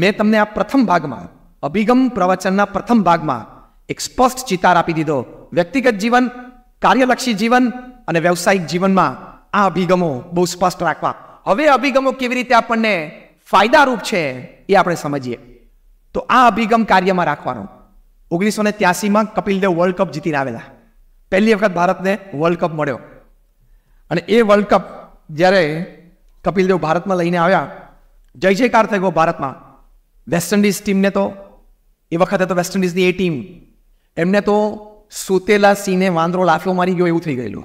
મેં તમને આ પ્રથમ ભાગમાં અભિગમ પ્રવચનના પ્રથમ ભાગમાં એક સ્પષ્ટ ચિતાર આપી દીધો વ્યક્તિગત જીવન કાર્યલક્ષી જીવન અને વ્યવસાયિક જીવનમાં આ અભિગમો બહુ સ્પષ્ટ રાખવા હવે અભિગમો કેવી રીતે આપણને ફાયદારૂપ છે એ આપણે સમજીએ તો આ અભિગમ કાર્યમાં રાખવાનો ઓગણીસો ને ત્યાસીમાં કપિલદેવ વર્લ્ડ કપ જીતીને આવેલા પહેલી વખત ભારતને વર્લ્ડ કપ મળ્યો અને એ વર્લ્ડ કપ જ્યારે કપિલદેવ ભારતમાં લઈને આવ્યા જય જયકાર થઈ ગયો ભારતમાં વેસ્ટ ઇન્ડિઝ ટીમને તો એ વખતે તો વેસ્ટ ઇન્ડિઝની એ ટીમ એમને તો સુતેલા સિંહને વાંદરો લાફ્યો મારી ગયો એવું થઈ ગયેલું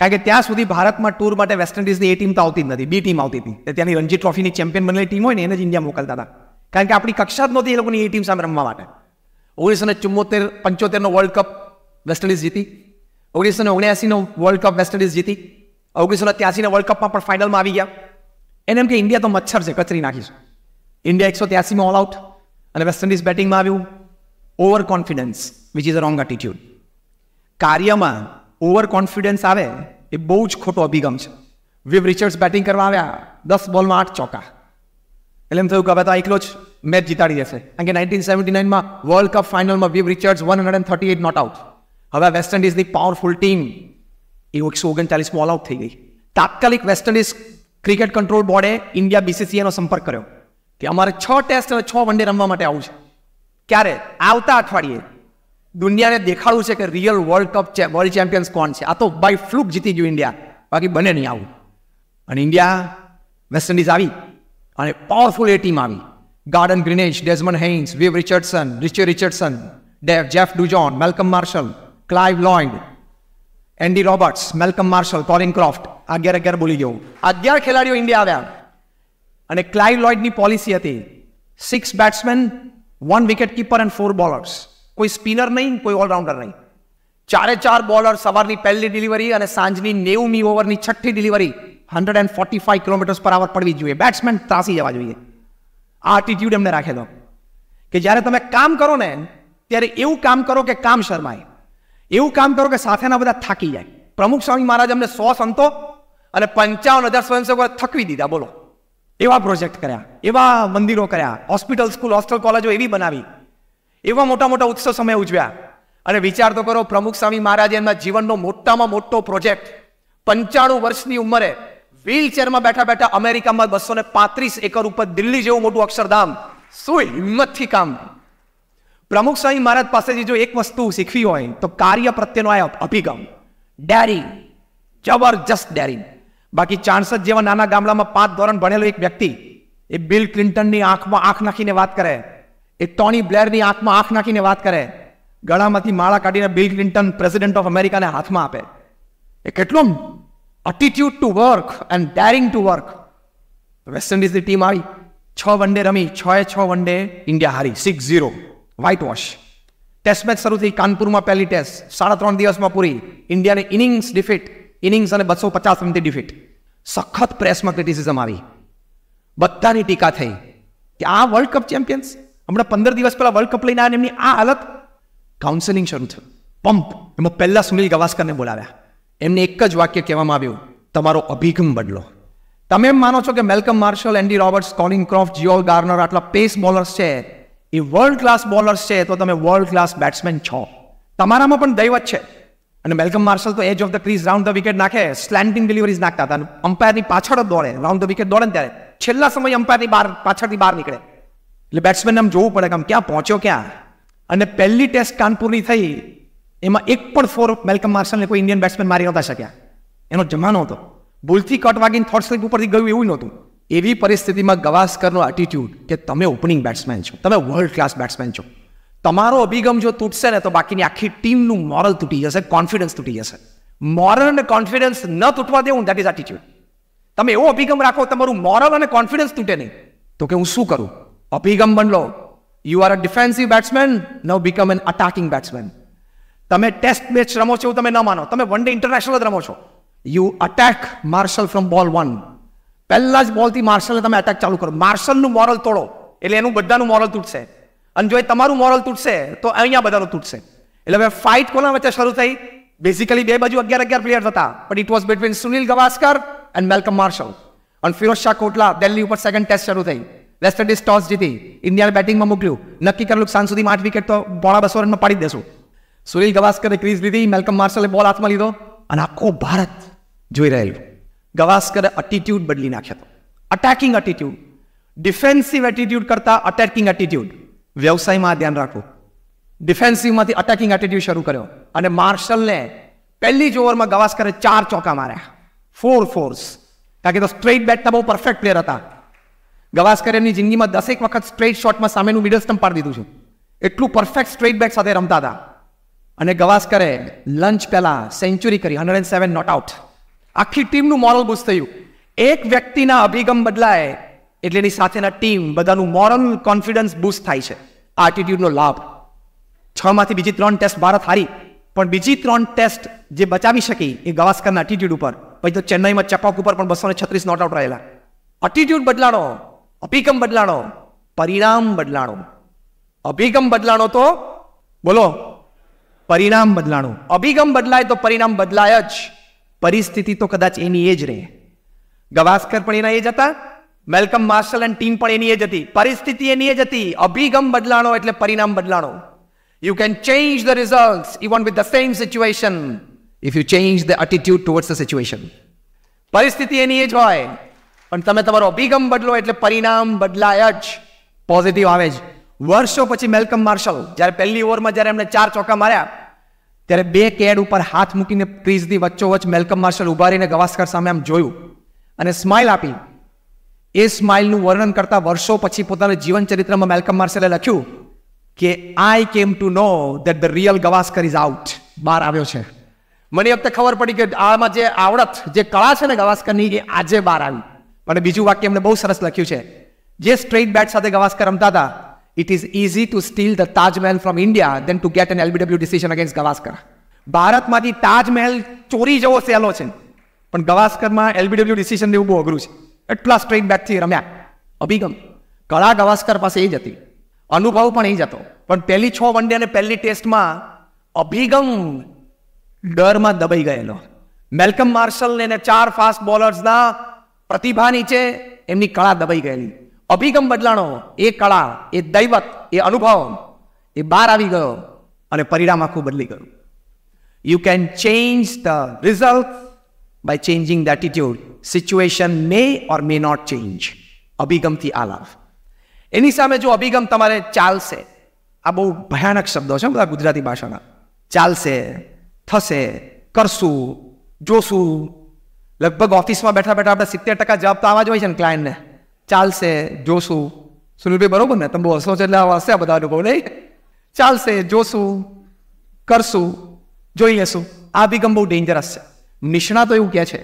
કારણ કે ત્યાં સુધી ભારતમાં ટૂર માટે વેસ્ટ ઇન્ડિઝની એ ટીમ તો આવતી જ નથી બી ટીમ આવતી હતી ત્યાંની રણજી ટ્રોફીની ચેમ્પિયન બનેલી ટીમ હોય ને એને જ ઇન્ડિયા મોકલતા હતા કારણ કે આપણી કક્ષા જ નહોતી એ લોકોની એ ટીમ સામે રમવા માટે ઓગણીસો ને ચુમ્મોતેર પંચોતેરનો વર્લ્ડ કપ વેસ્ટ ઇન્ડિઝ જીતી ઓગણીસો ને ઓગણ્યાસીનો વર્લ્ડ કપ વેસ્ટ ઇન્ડિઝ જીતી ઓગણીસો ને ત્યાસીના વર્લ્ડ કપમાં પણ ફાઇનલમાં આવી ગયા એને એમ કે ઇન્ડિયા તો મચ્છર છે કચરી નાખીશું ઇન્ડિયા એકસો ત્યાસીમાં ઓલ આઉટ અને વેસ્ટ ઇન્ડિઝ બેટિંગમાં આવ્યું over confidence which is a wrong attitude કાર્યમાં ઓવર કોન્ફિડન્સ આવે એ બહુ જ ખોટો અભિગમ છે વિવ રિચર્ડ્સ બેટિંગ કરવા આવ્યા દસ બોલમાં આઠ ચોકા એટલે એમ થયું કે હવે તો એકલો જ મેચ જીતાડી દેશે કારણ કે નાઇન્ટીન સેવન્ટી નાઇનમાં વર્લ્ડ કપ ફાઇનલમાં Viv Richards one hundred and thirty eight not out હવે વેસ્ટ ઇન્ડિઝની પાવરફુલ ટીમ એ એકસો ઓગણચાલીસમાં ઓલ આઉટ થઈ ગઈ તાત્કાલિક વેસ્ટ ઇન્ડિઝ ક્રિકેટ કંટ્રોલ બોર્ડે ઇન્ડિયા બીસીસીઆઈનો સંપર્ક કર્યો કે અમારે છ ટેસ્ટ અને છ વનડે રમવા માટે આવું છે ક્યારે આવતા અઠવાડિયે દુનિયાને દેખાડવું છે કે real world cup world champions કોણ છે આ તો બાય ફ્લુક જીતી ગયું ઇન્ડિયા બાકી બને નહીં આવું અને ઇન્ડિયા વેસ્ટ ઇન્ડિઝ આવી અને પાવરફુલ એ ટીમ આવી Gordon Greenidge Desmond Haynes Viv Richardson Richie Richardson ડેફ Jeff Dujon Malcolm Marshall Clive Lloyd Andy Roberts Malcolm Marshall Colin Croft અગિયાર અગિયાર બોલી ગયું અગિયાર ખેલાડીઓ ઇન્ડિયા આવ્યા અને ક્લાઇવ લોઇડની પોલિસી હતી six batsmen one wicket keeper and four bowlers કોઈ સ્પિનર નહીં કોઈ ઓલરાઉન્ડર નહીં ચારે ચાર બોલર સવારની પહેલી ડિલિવરી અને સાંજની નેવમી ઓવરની છઠ્ઠી delivery hundred and forty five kilometres per hour પડવી જોઈએ બેટ્સમેન ત્રાસી જવા જોઈએ આ એટીટ્યુડ એમને રાખેલો કે જ્યારે તમે કામ કરો ને ત્યારે એવું કામ કરો કે કામ શરમાય એવું કામ કરો કે સાથેના બધા થાકી જાય પ્રમુખ સ્વામી મહારાજ અમને સો સંતો અને પંચાવન હજાર સ્વયંસેવકો થકવી દીધા બોલો એવા પ્રોજેક્ટ કર્યા એવા મંદિરો કર્યા હોસ્પિટલ સ્કૂલ હોસ્ટેલ કોલેજો એવી બનાવી એવા મોટા મોટા ઉત્સવ સમય ઉજવ્યા અને વિચાર તો કરો પ્રમુખ સ્વામી મહારાજ એમના જીવનનો મોટામાં મોટો પ્રોજેક્ટ પંચાણું વર્ષની ઉંમરે વ્હીલચેરમાં બેઠા બેઠા અમેરિકામાં બસો ને પાંત્રીસ એકર ઉપર દિલ્હી જેવું મોટું અક્ષરધામ શું હિંમતથી કામ પ્રમુખ સ્વામી મહારાજ પાસેથી જો એક વસ્તુ શીખવી હોય તો કાર્ય પ્રત્યેનો આ અભિગમ ડેરી જબરજસ્ત ડેરી બાકી ચાણસદ જેવા નાના ગામડામાં પાંચ ધોરણ ભણેલો એક વ્યક્તિ એ બિલ ક્લિન્ટનની આંખમાં આંખ નાખીને વાત કરે એ ટોની બ્લેરની આંખમાં આંખ નાખીને વાત કરે ગળામાંથી માળા કાઢીને બિલ ક્લિન્ટન પ્રેસિડેન્ટ ઓફ અમેરિકાને હાથમાં આપે એ કેટલું attitude to work and daring to work West ઇન્ડિઝની ટીમ આવી છ વન ડે રમી છ એ છ વન ડે ઇન્ડિયા હારી six zero whitewash test match શરૂ થઈ કાનપુરમાં પહેલી ટેસ્ટ સાડા ત્રણ દિવસમાં પૂરી ઇન્ડિયાને ઇનિંગ્સ ડિફિટ ઇનિંગ્સ અને બસો પચાસ રનથી ડિફિટ સખત પ્રેસમાં ક્રિટિસિઝમ આવી બધાની ટીકા થઈ કે આ વર્લ્ડ કપ ચેમ્પિયન્સ હમણાં પંદર દિવસ પહેલાં વર્લ્ડ કપ લઈને આવ્યા એમની આ હાલત કાઉન્સેલિંગ શરૂ થયું પંપ એમાં પહેલાં સુનિલ ગવાસ્કરને બોલાવ્યા એમને એક જ વાક્ય કહેવામાં આવ્યું તમારો અભિગમ બદલો તમે એમ માનો છો કે Malcolm Marshall Andy Roberts Colin Croft Joel Garner આટલા પેસ બોલર્સ છે એ વર્લ્ડ ક્લાસ બોલર્સ છે તો તમે વર્લ્ડ ક્લાસ બેટ્સમેન છો તમારામાં પણ દૈવત છે અને મેલકમ માર્શલ તો edge of the crease round the wicket નાખે સ્લેન્ટિંગ ડિલિવરીઝ નાખતા હતા અમ્પાયરની પાછળ જ દોડે રાઉન્ડ ધ વિકેટ દોડે ને ત્યારે છેલ્લા સમય અમ્પાયરની બહાર પાછળથી બહાર નીકળે એટલે બેટ્સમેન આમ જોવું પડે કે આમ ક્યાં પહોંચ્યો ક્યાં અને પહેલી ટેસ્ટ કાનપુરની થઈ એમાં એક પણ ફોર મેલકમ માર્શલને કોઈ ઇન્ડિયન બેટ્સમેન મારી નહોતા શક્યા એનો જમાનો હતો ભૂલથી કટ વાગીને થોર્ડ સ્લીપ ઉપરથી ગયું એવું નહોતું એવી પરિસ્થિતિમાં ગવાસ્કરનો એટીટ્યૂડ કે તમે ઓપનિંગ બેટ્સમેન છો તમે વર્લ્ડ ક્લાસ બેટ્સમેન છો તમારો અભિગમ જો તૂટશે ને તો બાકીની આખી ટીમનું મોરલ તૂટી જશે કોન્ફિડન્સ તૂટી જશે મોરલ અને કોન્ફિડન્સ ન તૂટવા દેવું દેટ ઇઝ એટીટ્યૂડ તમે એવો અભિગમ રાખો તમારું મોરલ અને કોન્ફિડન્સ તૂટે નહીં તો કે હું શું કરું અભિગમ બનલો you are a defensive batsman now become an attacking batsman તમે ટેસ્ટ મેચ રમો છો એવું તમે ન માનો તમે વન ડે ઇન્ટરનેશનલ જ રમો છો you attack Marshall from ball one પહેલા જ બોલથી માર્શલને તમે એટેક ચાલુ કરો માર્શલનું મોરલ તોડો એટલે એનું બધાનું મોરલ તૂટશે અને જો એ તમારું મોરલ તૂટશે તો અહીંયા બધાનું તૂટશે એટલે હવે ફાઇટ કોના વચ્ચે શરૂ થઈ બેઝિકલી બે બાજુ અગિયાર અગિયાર પ્લેયર હતા but it was between Sunil Gavaskar and Malcolm Marshall અને ફિરોઝ શાહ કોટલા દિલ્હી ઉપર સેકન્ડ ટેસ્ટ શરૂ થઈ વેસ્ટ ઇન્ડિઝ ટોસ જીતી ઇન્ડિયાને બેટિંગમાં મોકલ્યું નક્કી કરેલું સાંજ સુધી આઠ વિકેટ તો બોળા બસો રનમાં પાડી દેશું સુનિલ ગવાસ્કરે ક્રીઝ લીધી મેલકમ માર્શલે બોલ હાથમાં લીધો અને આખો ભારત જોઈ રહેલું ગવાસ્કરે એટીટ્યૂડ બદલી નાખ્યો અટેકિંગ એટીટ્યૂડ ડિફેન્સિવ એટીટ્યૂડ કરતાં અટેકિંગ એટીટ્યૂડ વ્યવસાયમાં ધ્યાન રાખવું ડિફેન્સિવમાંથી અટેકિંગ એટીટ્યૂડ શરૂ કર્યો અને માર્શલને પહેલી જ ઓવરમાં ગવાસ્કરે ચાર ચોકા માર્યા ફોર ફોર્સ કારણ કે તો સ્ટ્રેટ બેટના બહુ પરફેક્ટ પ્લેયર હતા ગવાસ્કર એમની જિંદગીમાં દસેક વખત સ્ટ્રેટ શોટમાં સામેનું મિડલ સ્ટમ્પ પાડી દીધું છે એટલું પરફેક્ટ સ્ટ્રેટ બેટ સાથે રમતા હતા અને ગવાસ્કરે લંચ પહેલાં સેન્ચુરી કરી hundred and seven not out આખી ટીમનું મોરલ બુસ્ટ થયું એક વ્યક્તિના અભિગમ બદલાય એટલે એની સાથેના ટીમ બધાનું મોરલ કોન્ફિડન્સ બુસ્ટ થાય છે આ એટીટ્યુડનો લાભ છમાંથી બીજી ત્રણ ટેસ્ટ ભારત હારી પણ બીજી ત્રણ ટેસ્ટ જે બચાવી શકી એ ગવાસ્કરના એટીટ્યુડ ઉપર પછી તો ચેન્નાઈમાં ચપાક ઉપર પણ બસો ને છત્રીસ નોટ આઉટ રહેલા એટીટ્યુડ બદલાણો અભિગમ બદલાણો પરિણામ બદલાણો અભિગમ બદલાણો તો બોલો પરિણામ બદલાણું અભિગમ બદલાય તો પરિણામ બદલાય જ પરિસ્થિતિ તો કદાચ એની એ જ રહે ગવાસ્કર પણ એના એ જ હતા મેલકમ માર્શલ એન્ડ ટીમ પણ એની એ જ હતી પરિસ્થિતિ એની એ જ હતી અભિગમ બદલાણો એટલે પરિણામ બદલાણો you can change the result even with the same situation if you change the attitude towards the situation પરિસ્થિતિ એની એ જ હોય પણ તમે તમારો અભિગમ બદલો એટલે પરિણામ બદલાય જ પોઝિટિવ આવે જ વર્ષો પછી મેલકમ માર્શલ જ્યારે પહેલી ઓવરમાં જ્યારે એમણે ચાર ચોકા માર્યા ત્યારે બે કેડ ઉપર હાથ મૂકીને ક્રીઝની વચ્ચોવચ્ચ મેલકમ માર્શલ ઉભા ગવાસ્કર સામે આમ જોયું અને સ્માઇલ આપી એ સ્માઇલનું વર્ણન કરતા વર્ષો પછી પોતાના જીવન ચરિત્રમાં મેલકમ માર્શલે લખ્યું કે I came to know that the real Gavaskar is out બહાર આવ્યો છે મને વખતે ખબર પડી કે આમાં જે આવડત જે કળા છે ને ગવાસ્કરની એ આજે બહાર આવી અને બીજું વાક્ય એમને બહુ સરસ લખ્યું છે જે સ્ટ્રેઇટ બેટ સાથે ગવાસ્કર રમતા હતા it is easy to steal the Taj Mahal from India than to get an LBW decision against Gavaskar. ભારતમાંથી તાજમહેલ ચોરી જવો સહેલો છે પણ ગવાસ્કરમાં એલબીડબ્લ્યુ ડિસિઝન લેવું બહુ અઘરું છે એટલા સ્ટ્રેટ બેકથી રમ્યા અભિગમ કળા ગવાસ્કર પાસે એ જ હતી અનુભવ પણ એ જ હતો પણ પહેલી છ વન ડે અને પહેલી ટેસ્ટમાં અભિગમ ડરમાં દબાઈ ગયેલો મેલકમ માર્શલને ચાર ફાસ્ટ બોલર્સના પ્રતિભા નીચે એમની કળા દબાઈ ગયેલી અભિગમ બદલાણો એ કળા એ દૈવત એ અનુભવ એ બહાર આવી ગયો અને પરિણામ આખું બદલી ગયું you can change the result by changing the attitude situation may or may not change અભિગમથી આ લાભ એની સામે જો અભિગમ તમારે ચાલશે આ બહુ ભયાનક શબ્દો છે બધા ગુજરાતી ભાષાના ચાલશે થશે કરશું જોશું લગભગ ઓફિસમાં બેઠા બેઠા આપણે સિત્તેર ટકા જવાબ તો આવા જ હોય છે ને ક્લાયન્ટને ચાલશે જોશું સુનિલભાઈ બરોબર ને તમે બહુ હસો છે એટલે હશે આ બધા અનુભવ નહીં ચાલશે જોશું કરશું જોઈએ શું આ અભિગમ બહુ ડેન્જરસ છે નિષ્ણાતો એવું કહે છે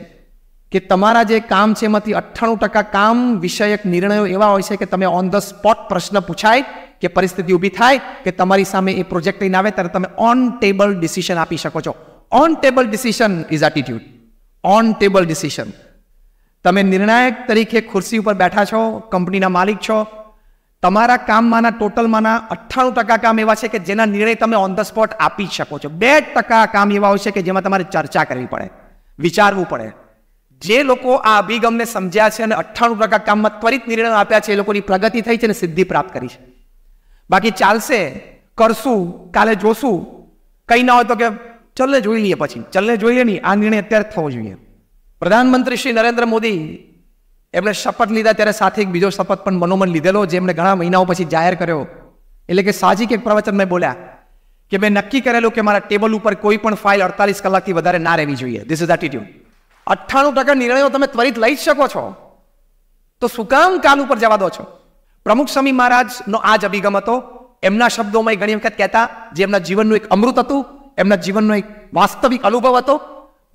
કે તમારા જે કામ છે એમાંથી અઠ્ઠાણું ટકા કામ વિષયક નિર્ણયો એવા હોય છે કે તમે ઓન ધ સ્પોટ પ્રશ્ન પૂછાય કે પરિસ્થિતિ ઊભી થાય કે તમારી સામે એ પ્રોજેક્ટ લઈને આવે ત્યારે તમે ઓન ટેબલ ડિસિશન આપી શકો છો on table decision is attitude on table decision તમે નિર્ણાયક તરીકે ખુરશી ઉપર બેઠા છો કંપનીના માલિક છો તમારા કામમાંના ટોટલમાંના અઠ્ઠાણું ટકા કામ એવા છે કે જેના નિર્ણય તમે ઓન ધ સ્પોટ આપી શકો છો બે ટકા કામ એવા હોય છે કે જેમાં તમારે ચર્ચા કરવી પડે વિચારવું પડે જે લોકો આ અભિગમને સમજ્યા છે અને અઠ્ઠાણું ટકા કામમાં ત્વરિત નિર્ણયો આપ્યા છે એ લોકોની પ્રગતિ થઈ છે અને સિદ્ધિ પ્રાપ્ત કરી છે બાકી ચાલશે કરશું કાલે જોશું કંઈ ના હોય તો કે ચલને જોઈ લઈએ પછી ચલને જોઈએ નહીં આ નિર્ણય અત્યારે થવો જોઈએ પ્રધાનમંત્રી શ્રી નરેન્દ્ર મોદી એમણે શપથ લીધા ત્યારે સાથે એક બીજો શપથ પણ મનોમન લીધેલો જે એમણે ઘણા મહિનાઓ પછી જાહેર કર્યો એટલે કે સાહજિક એક પ્રવચન મેં બોલ્યા કે મેં નક્કી કરેલું કે મારા ટેબલ ઉપર કોઈ પણ ફાઇલ અડતાલીસ કલાકથી વધારે ના રહેવી જોઈએ ધીસ ઇઝ એટીટ્યુડ અઠ્ઠાણું ટકા નિર્ણયો તમે ત્વરિત લઈ જ શકો છો તો શું કામ કાલ ઉપર જવા દો છો પ્રમુખ સ્વામી મહારાજનો આ જ અભિગમ હતો એમના શબ્દોમાં ઘણી વખત કહેતા જે એમના જીવનનું એક અમૃત હતું એમના જીવનનો એક વાસ્તવિક અનુભવ હતો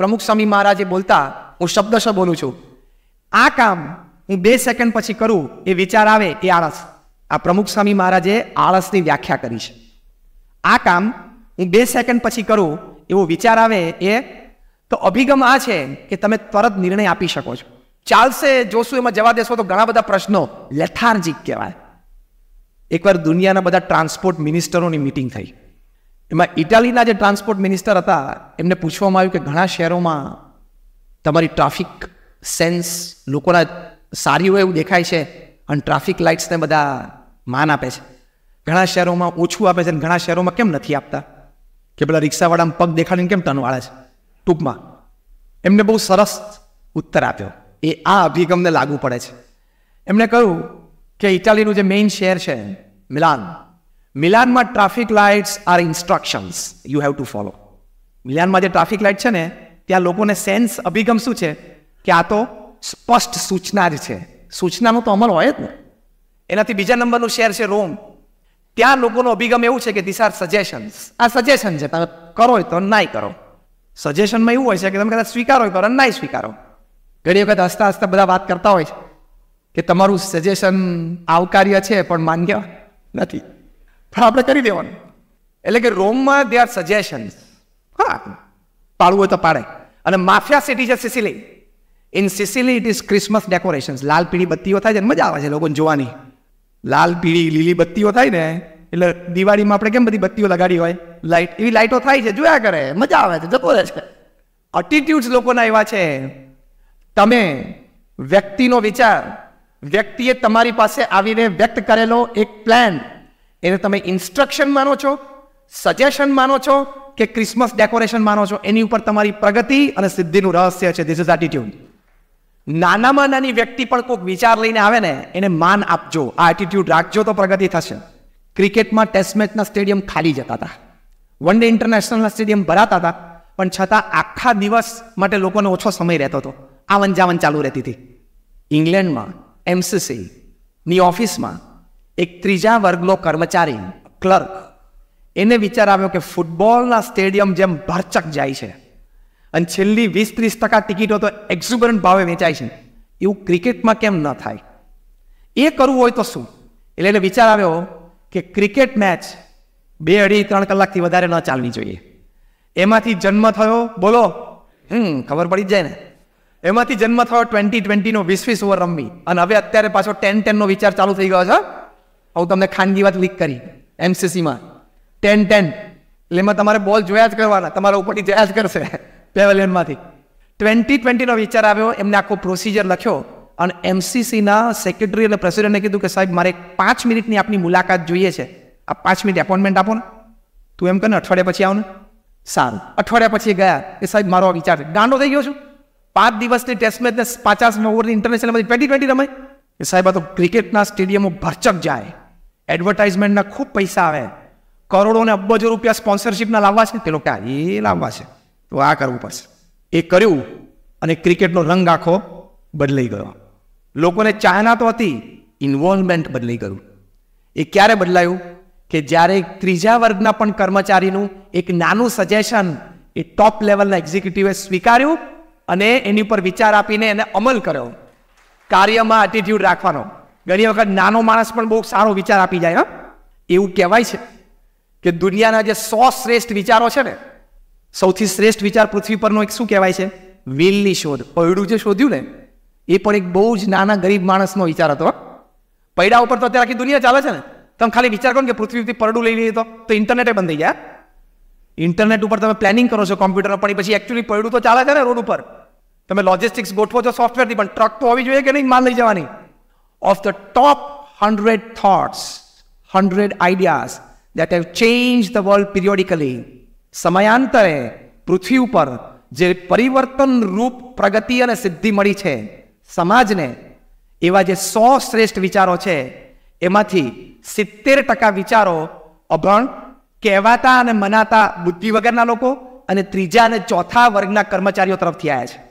પ્રમુખ સ્વામી મહારાજે બોલતા હું શબ્દશ બોલું છું આ કામ હું બે સેકન્ડ પછી કરું એ વિચાર આવે એ આળસ આ પ્રમુખ સ્વામી મહારાજે આળસની વ્યાખ્યા કરી છે આ કામ હું બે સેકન્ડ પછી કરું એવો વિચાર આવે એ તો અભિગમ આ છે કે તમે તરત નિર્ણય આપી શકો છો ચાલશે જોશું એમાં જવા દેશો તો ઘણા બધા પ્રશ્નો લેથાર્જિક કહેવાય એકવાર દુનિયાના બધા ટ્રાન્સપોર્ટ મિનિસ્ટરોની મિટિંગ થઈ એમાં ઇટાલીના જે ટ્રાન્સપોર્ટ મિનિસ્ટર હતા એમને પૂછવામાં આવ્યું કે ઘણા શહેરોમાં તમારી ટ્રાફિક સેન્સ લોકોના સારી હોય એવું દેખાય છે અને ટ્રાફિક લાઇટ્સને બધા માન આપે છે ઘણા શહેરોમાં ઓછું આપે છે અને ઘણા શહેરોમાં કેમ નથી આપતા કે પેલા રિક્ષાવાળામાં પગ દેખાડીને કેમ ટર્ન વાળે છે ટૂંકમાં એમને બહુ સરસ ઉત્તર આપ્યો એ આ અભિગમને લાગુ પડે છે એમણે કહ્યું કે ઇટાલીનું જે મેઇન શહેર છે મિલાન મિલાનમાં traffic lights are instructions you have to follow મિલાનમાં જે ટ્રાફિક લાઇટ છે ને ત્યાં લોકોને સેન્સ અભિગમ શું છે કે આ તો સ્પષ્ટ સૂચના જ છે સૂચનાનો તો અમલ હોય જ ને એનાથી બીજા નંબરનું શેર છે રોમ ત્યાં લોકોનો અભિગમ એવું છે કે ધીસ આર સજેશન્સ આ સજેશન છે તમે કરો તો નાય કરો સજેશનમાં એવું હોય છે કે તમે કદાચ સ્વીકારો કરો નાય સ્વીકારો ઘણી વખત હસતા હસતા બધા વાત કરતા હોય છે કે તમારું સજેશન આવકાર્ય છે પણ માન્ય નથી પણ આપણે કરી દેવાનું એટલે કે રોમમાં દે આર સજેશન્સ હા પાડવું હોય તો પાડે અને માફિયા સિટી છે Sicily in Sicily it is Christmas decoration લાલ પીળી બત્તીઓ થાય છે મજા આવે છે લોકોને જોવાની લાલ પીળી લીલી બત્તીઓ થાય ને એટલે દિવાળીમાં આપણે કેમ બધી બત્તીઓ લગાડી હોય લાઇટ એવી લાઇટો થાય છે જોયા કરે મજા આવે છે જતો રહે છે અટીટ્યુડ્સ લોકોના એવા છે તમે વ્યક્તિનો વિચાર વ્યક્તિએ તમારી પાસે આવીને વ્યક્ત કરેલો એક પ્લાન એને તમે ઇન્સ્ટ્રક્શન માનો છો સજેશન માનો છો કે ક્રિસમસ ડેકોરેશન માનો છો એની ઉપર તમારી પ્રગતિ અને સિદ્ધિનું રહસ્ય છે ધીસ ઇઝ એટીટ્યુડ નાનામાં નાની વ્યક્તિ પણ કોઈક વિચાર લઈને આવે ને એને માન આપજો આ એટીટ્યુડ રાખજો તો પ્રગતિ થશે ક્રિકેટમાં ટેસ્ટ મેચના સ્ટેડિયમ ખાલી જતા હતા વન ડે ઇન્ટરનેશનલના સ્ટેડિયમ ભરાતા હતા પણ છતાં આખા દિવસ માટે લોકોને ઓછો સમય રહેતો હતો આવન જાવન ચાલુ રહેતી હતી ઇંગ્લેન્ડમાં એમસીસીની ઓફિસમાં એક ત્રીજા વર્ગનો કર્મચારી ક્લર્ક એને વિચાર આવ્યો કે ફૂટબોલના સ્ટેડિયમ જેમ ભરચક જાય છે અને છેલ્લી વીસ ત્રીસ ટકા ટિકિટો તો એક્ઝુબરન્ટ ભાવે વેચાય છે એવું ક્રિકેટમાં કેમ ન થાય એ કરવું હોય તો શું એટલે એને વિચાર આવ્યો કે ક્રિકેટ મેચ બે અઢી ત્રણ કલાકથી વધારે ન ચાલવી જોઈએ એમાંથી જન્મ થયો બોલો હમ ખબર પડી જાય ને એમાંથી જન્મ થયો ટ્વેન્ટી ટ્વેન્ટીનો વીસ વીસ ઓવર રમવી અને હવે અત્યારે પાછો ટેન ટેનનો વિચાર ચાલુ થઈ ગયો છે હું તમને ખાનગી વાત લીક કરી એમસીસીમાં ટેન ટેન એટલે એમાં તમારે બોલ જોયા જ કરવાના તમારા ઉપરથી જોયા જ કરશે પેવેલિયનમાંથી ટ્વેન્ટી ટ્વેન્ટીનો વિચાર આવ્યો એમને આખો પ્રોસિજર લખ્યો અને એમસીસીના સેક્રેટરી અને પ્રેસિડેન્ટને કીધું કે સાહેબ મારે પાંચ મિનિટની આપની મુલાકાત જોઈએ છે આ પાંચ મિનિટ એપોઇન્ટમેન્ટ આપો ને તું એમ કર અઠવાડિયા પછી આવો ને સારું અઠવાડિયા પછી ગયા કે સાહેબ મારો વિચાર છે ગાંડો થઈ ગયો છું પાંચ દિવસની ટેસ્ટ મેચને પચાસ ઓવરની ઇન્ટરનેશનલમાંથી ટ્વેન્ટી ટ્વેન્ટી રમાય કે સાહેબ આ તો ક્રિકેટના સ્ટેડિયમો ભરચક જાય એડવર્ટાઇઝમેન્ટના ખૂબ પૈસા આવે કરોડો ને અબજો રૂપિયા સ્પોન્સરશિપના લાવવા છે તે લોકો એ લાવવા છે તો આ કરવું પડશે એ કર્યું અને ક્રિકેટનો રંગ આખો બદલાઈ ગયો લોકોને ચાહના તો હતી ઇન્વોલ્વમેન્ટ બદલાઈ ગયું એ ક્યારે બદલાયું કે જ્યારે ત્રીજા વર્ગના પણ કર્મચારીનું એક નાનું સજેશન એ ટોપ લેવલના એક્ઝિક્યુટિવે સ્વીકાર્યું અને એની ઉપર વિચાર આપીને એને અમલ કર્યો કાર્યમાં એટીટ્યૂડ રાખવાનો ઘણી વખત નાનો માણસ પણ બહુ સારો વિચાર આપી જાય એવું કહેવાય છે કે દુનિયાના જે સો શ્રેષ્ઠ વિચારો છે ને સૌથી શ્રેષ્ઠ વિચાર પૃથ્વી પરનો એક શું કહેવાય છે વિલની શોધ પૈડું જે શોધ્યું ને એ પણ એક બહુ જ નાના ગરીબ માણસનો વિચાર હતો પૈડા ઉપર તો અત્યારે આખી દુનિયા ચાલે છે ને તમે ખાલી વિચાર કરો કે પૃથ્વી પૃથ્વીથી પરડું લઈ લઈએ તો તો ઇન્ટરનેટે બંધ થઈ ગયા ઇન્ટરનેટ ઉપર તમે પ્લાનિંગ કરો છો કોમ્પ્યુટર પણ પછી એકચ્યુઅલી પડ્યું તો ચાલે છે ને રોડ ઉપર તમે લોજિસ્ટિક્સ ગોઠવો છો સોફ્ટવેરથી પણ ટ્રક તો હોવી જોઈએ કે નહીં માલ લઈ જવાની of the top hundred thoughts hundred ideas that have change the world periodically સમયાંતરે પૃથ્વી ઉપર જે પરિવર્તન રૂપ પ્રગતિ અને સિદ્ધિ મળી છે સમાજને એવા જે સો શ્રેષ્ઠ વિચારો છે એમાંથી સિત્તેર ટકા વિચારો અભણ કહેવાતા અને મનાતા બુદ્ધિ વગરના લોકો અને ત્રીજા અને ચોથા વર્ગના કર્મચારીઓ તરફથી આવ્યા છે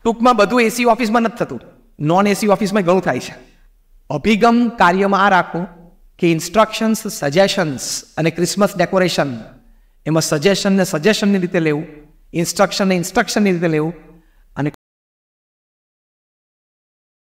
ટૂંકમાં બધું એસી ઓફિસમાં નથી થતું નોન એસી ઓફિસમાં ઘણું થાય છે અભિગમ કાર્યમાં આ રાખવું कि ઇન્સ્ટ્રક્શન્સ સજેશન્સ અને ક્રિસમસ ડેકોરેશન એમાં સજેશનને સજેશનની રીતે લેવું ઇન્સ્ટ્રક્શનને ઇન્સ્ટ્રક્શનની રીતે લેવું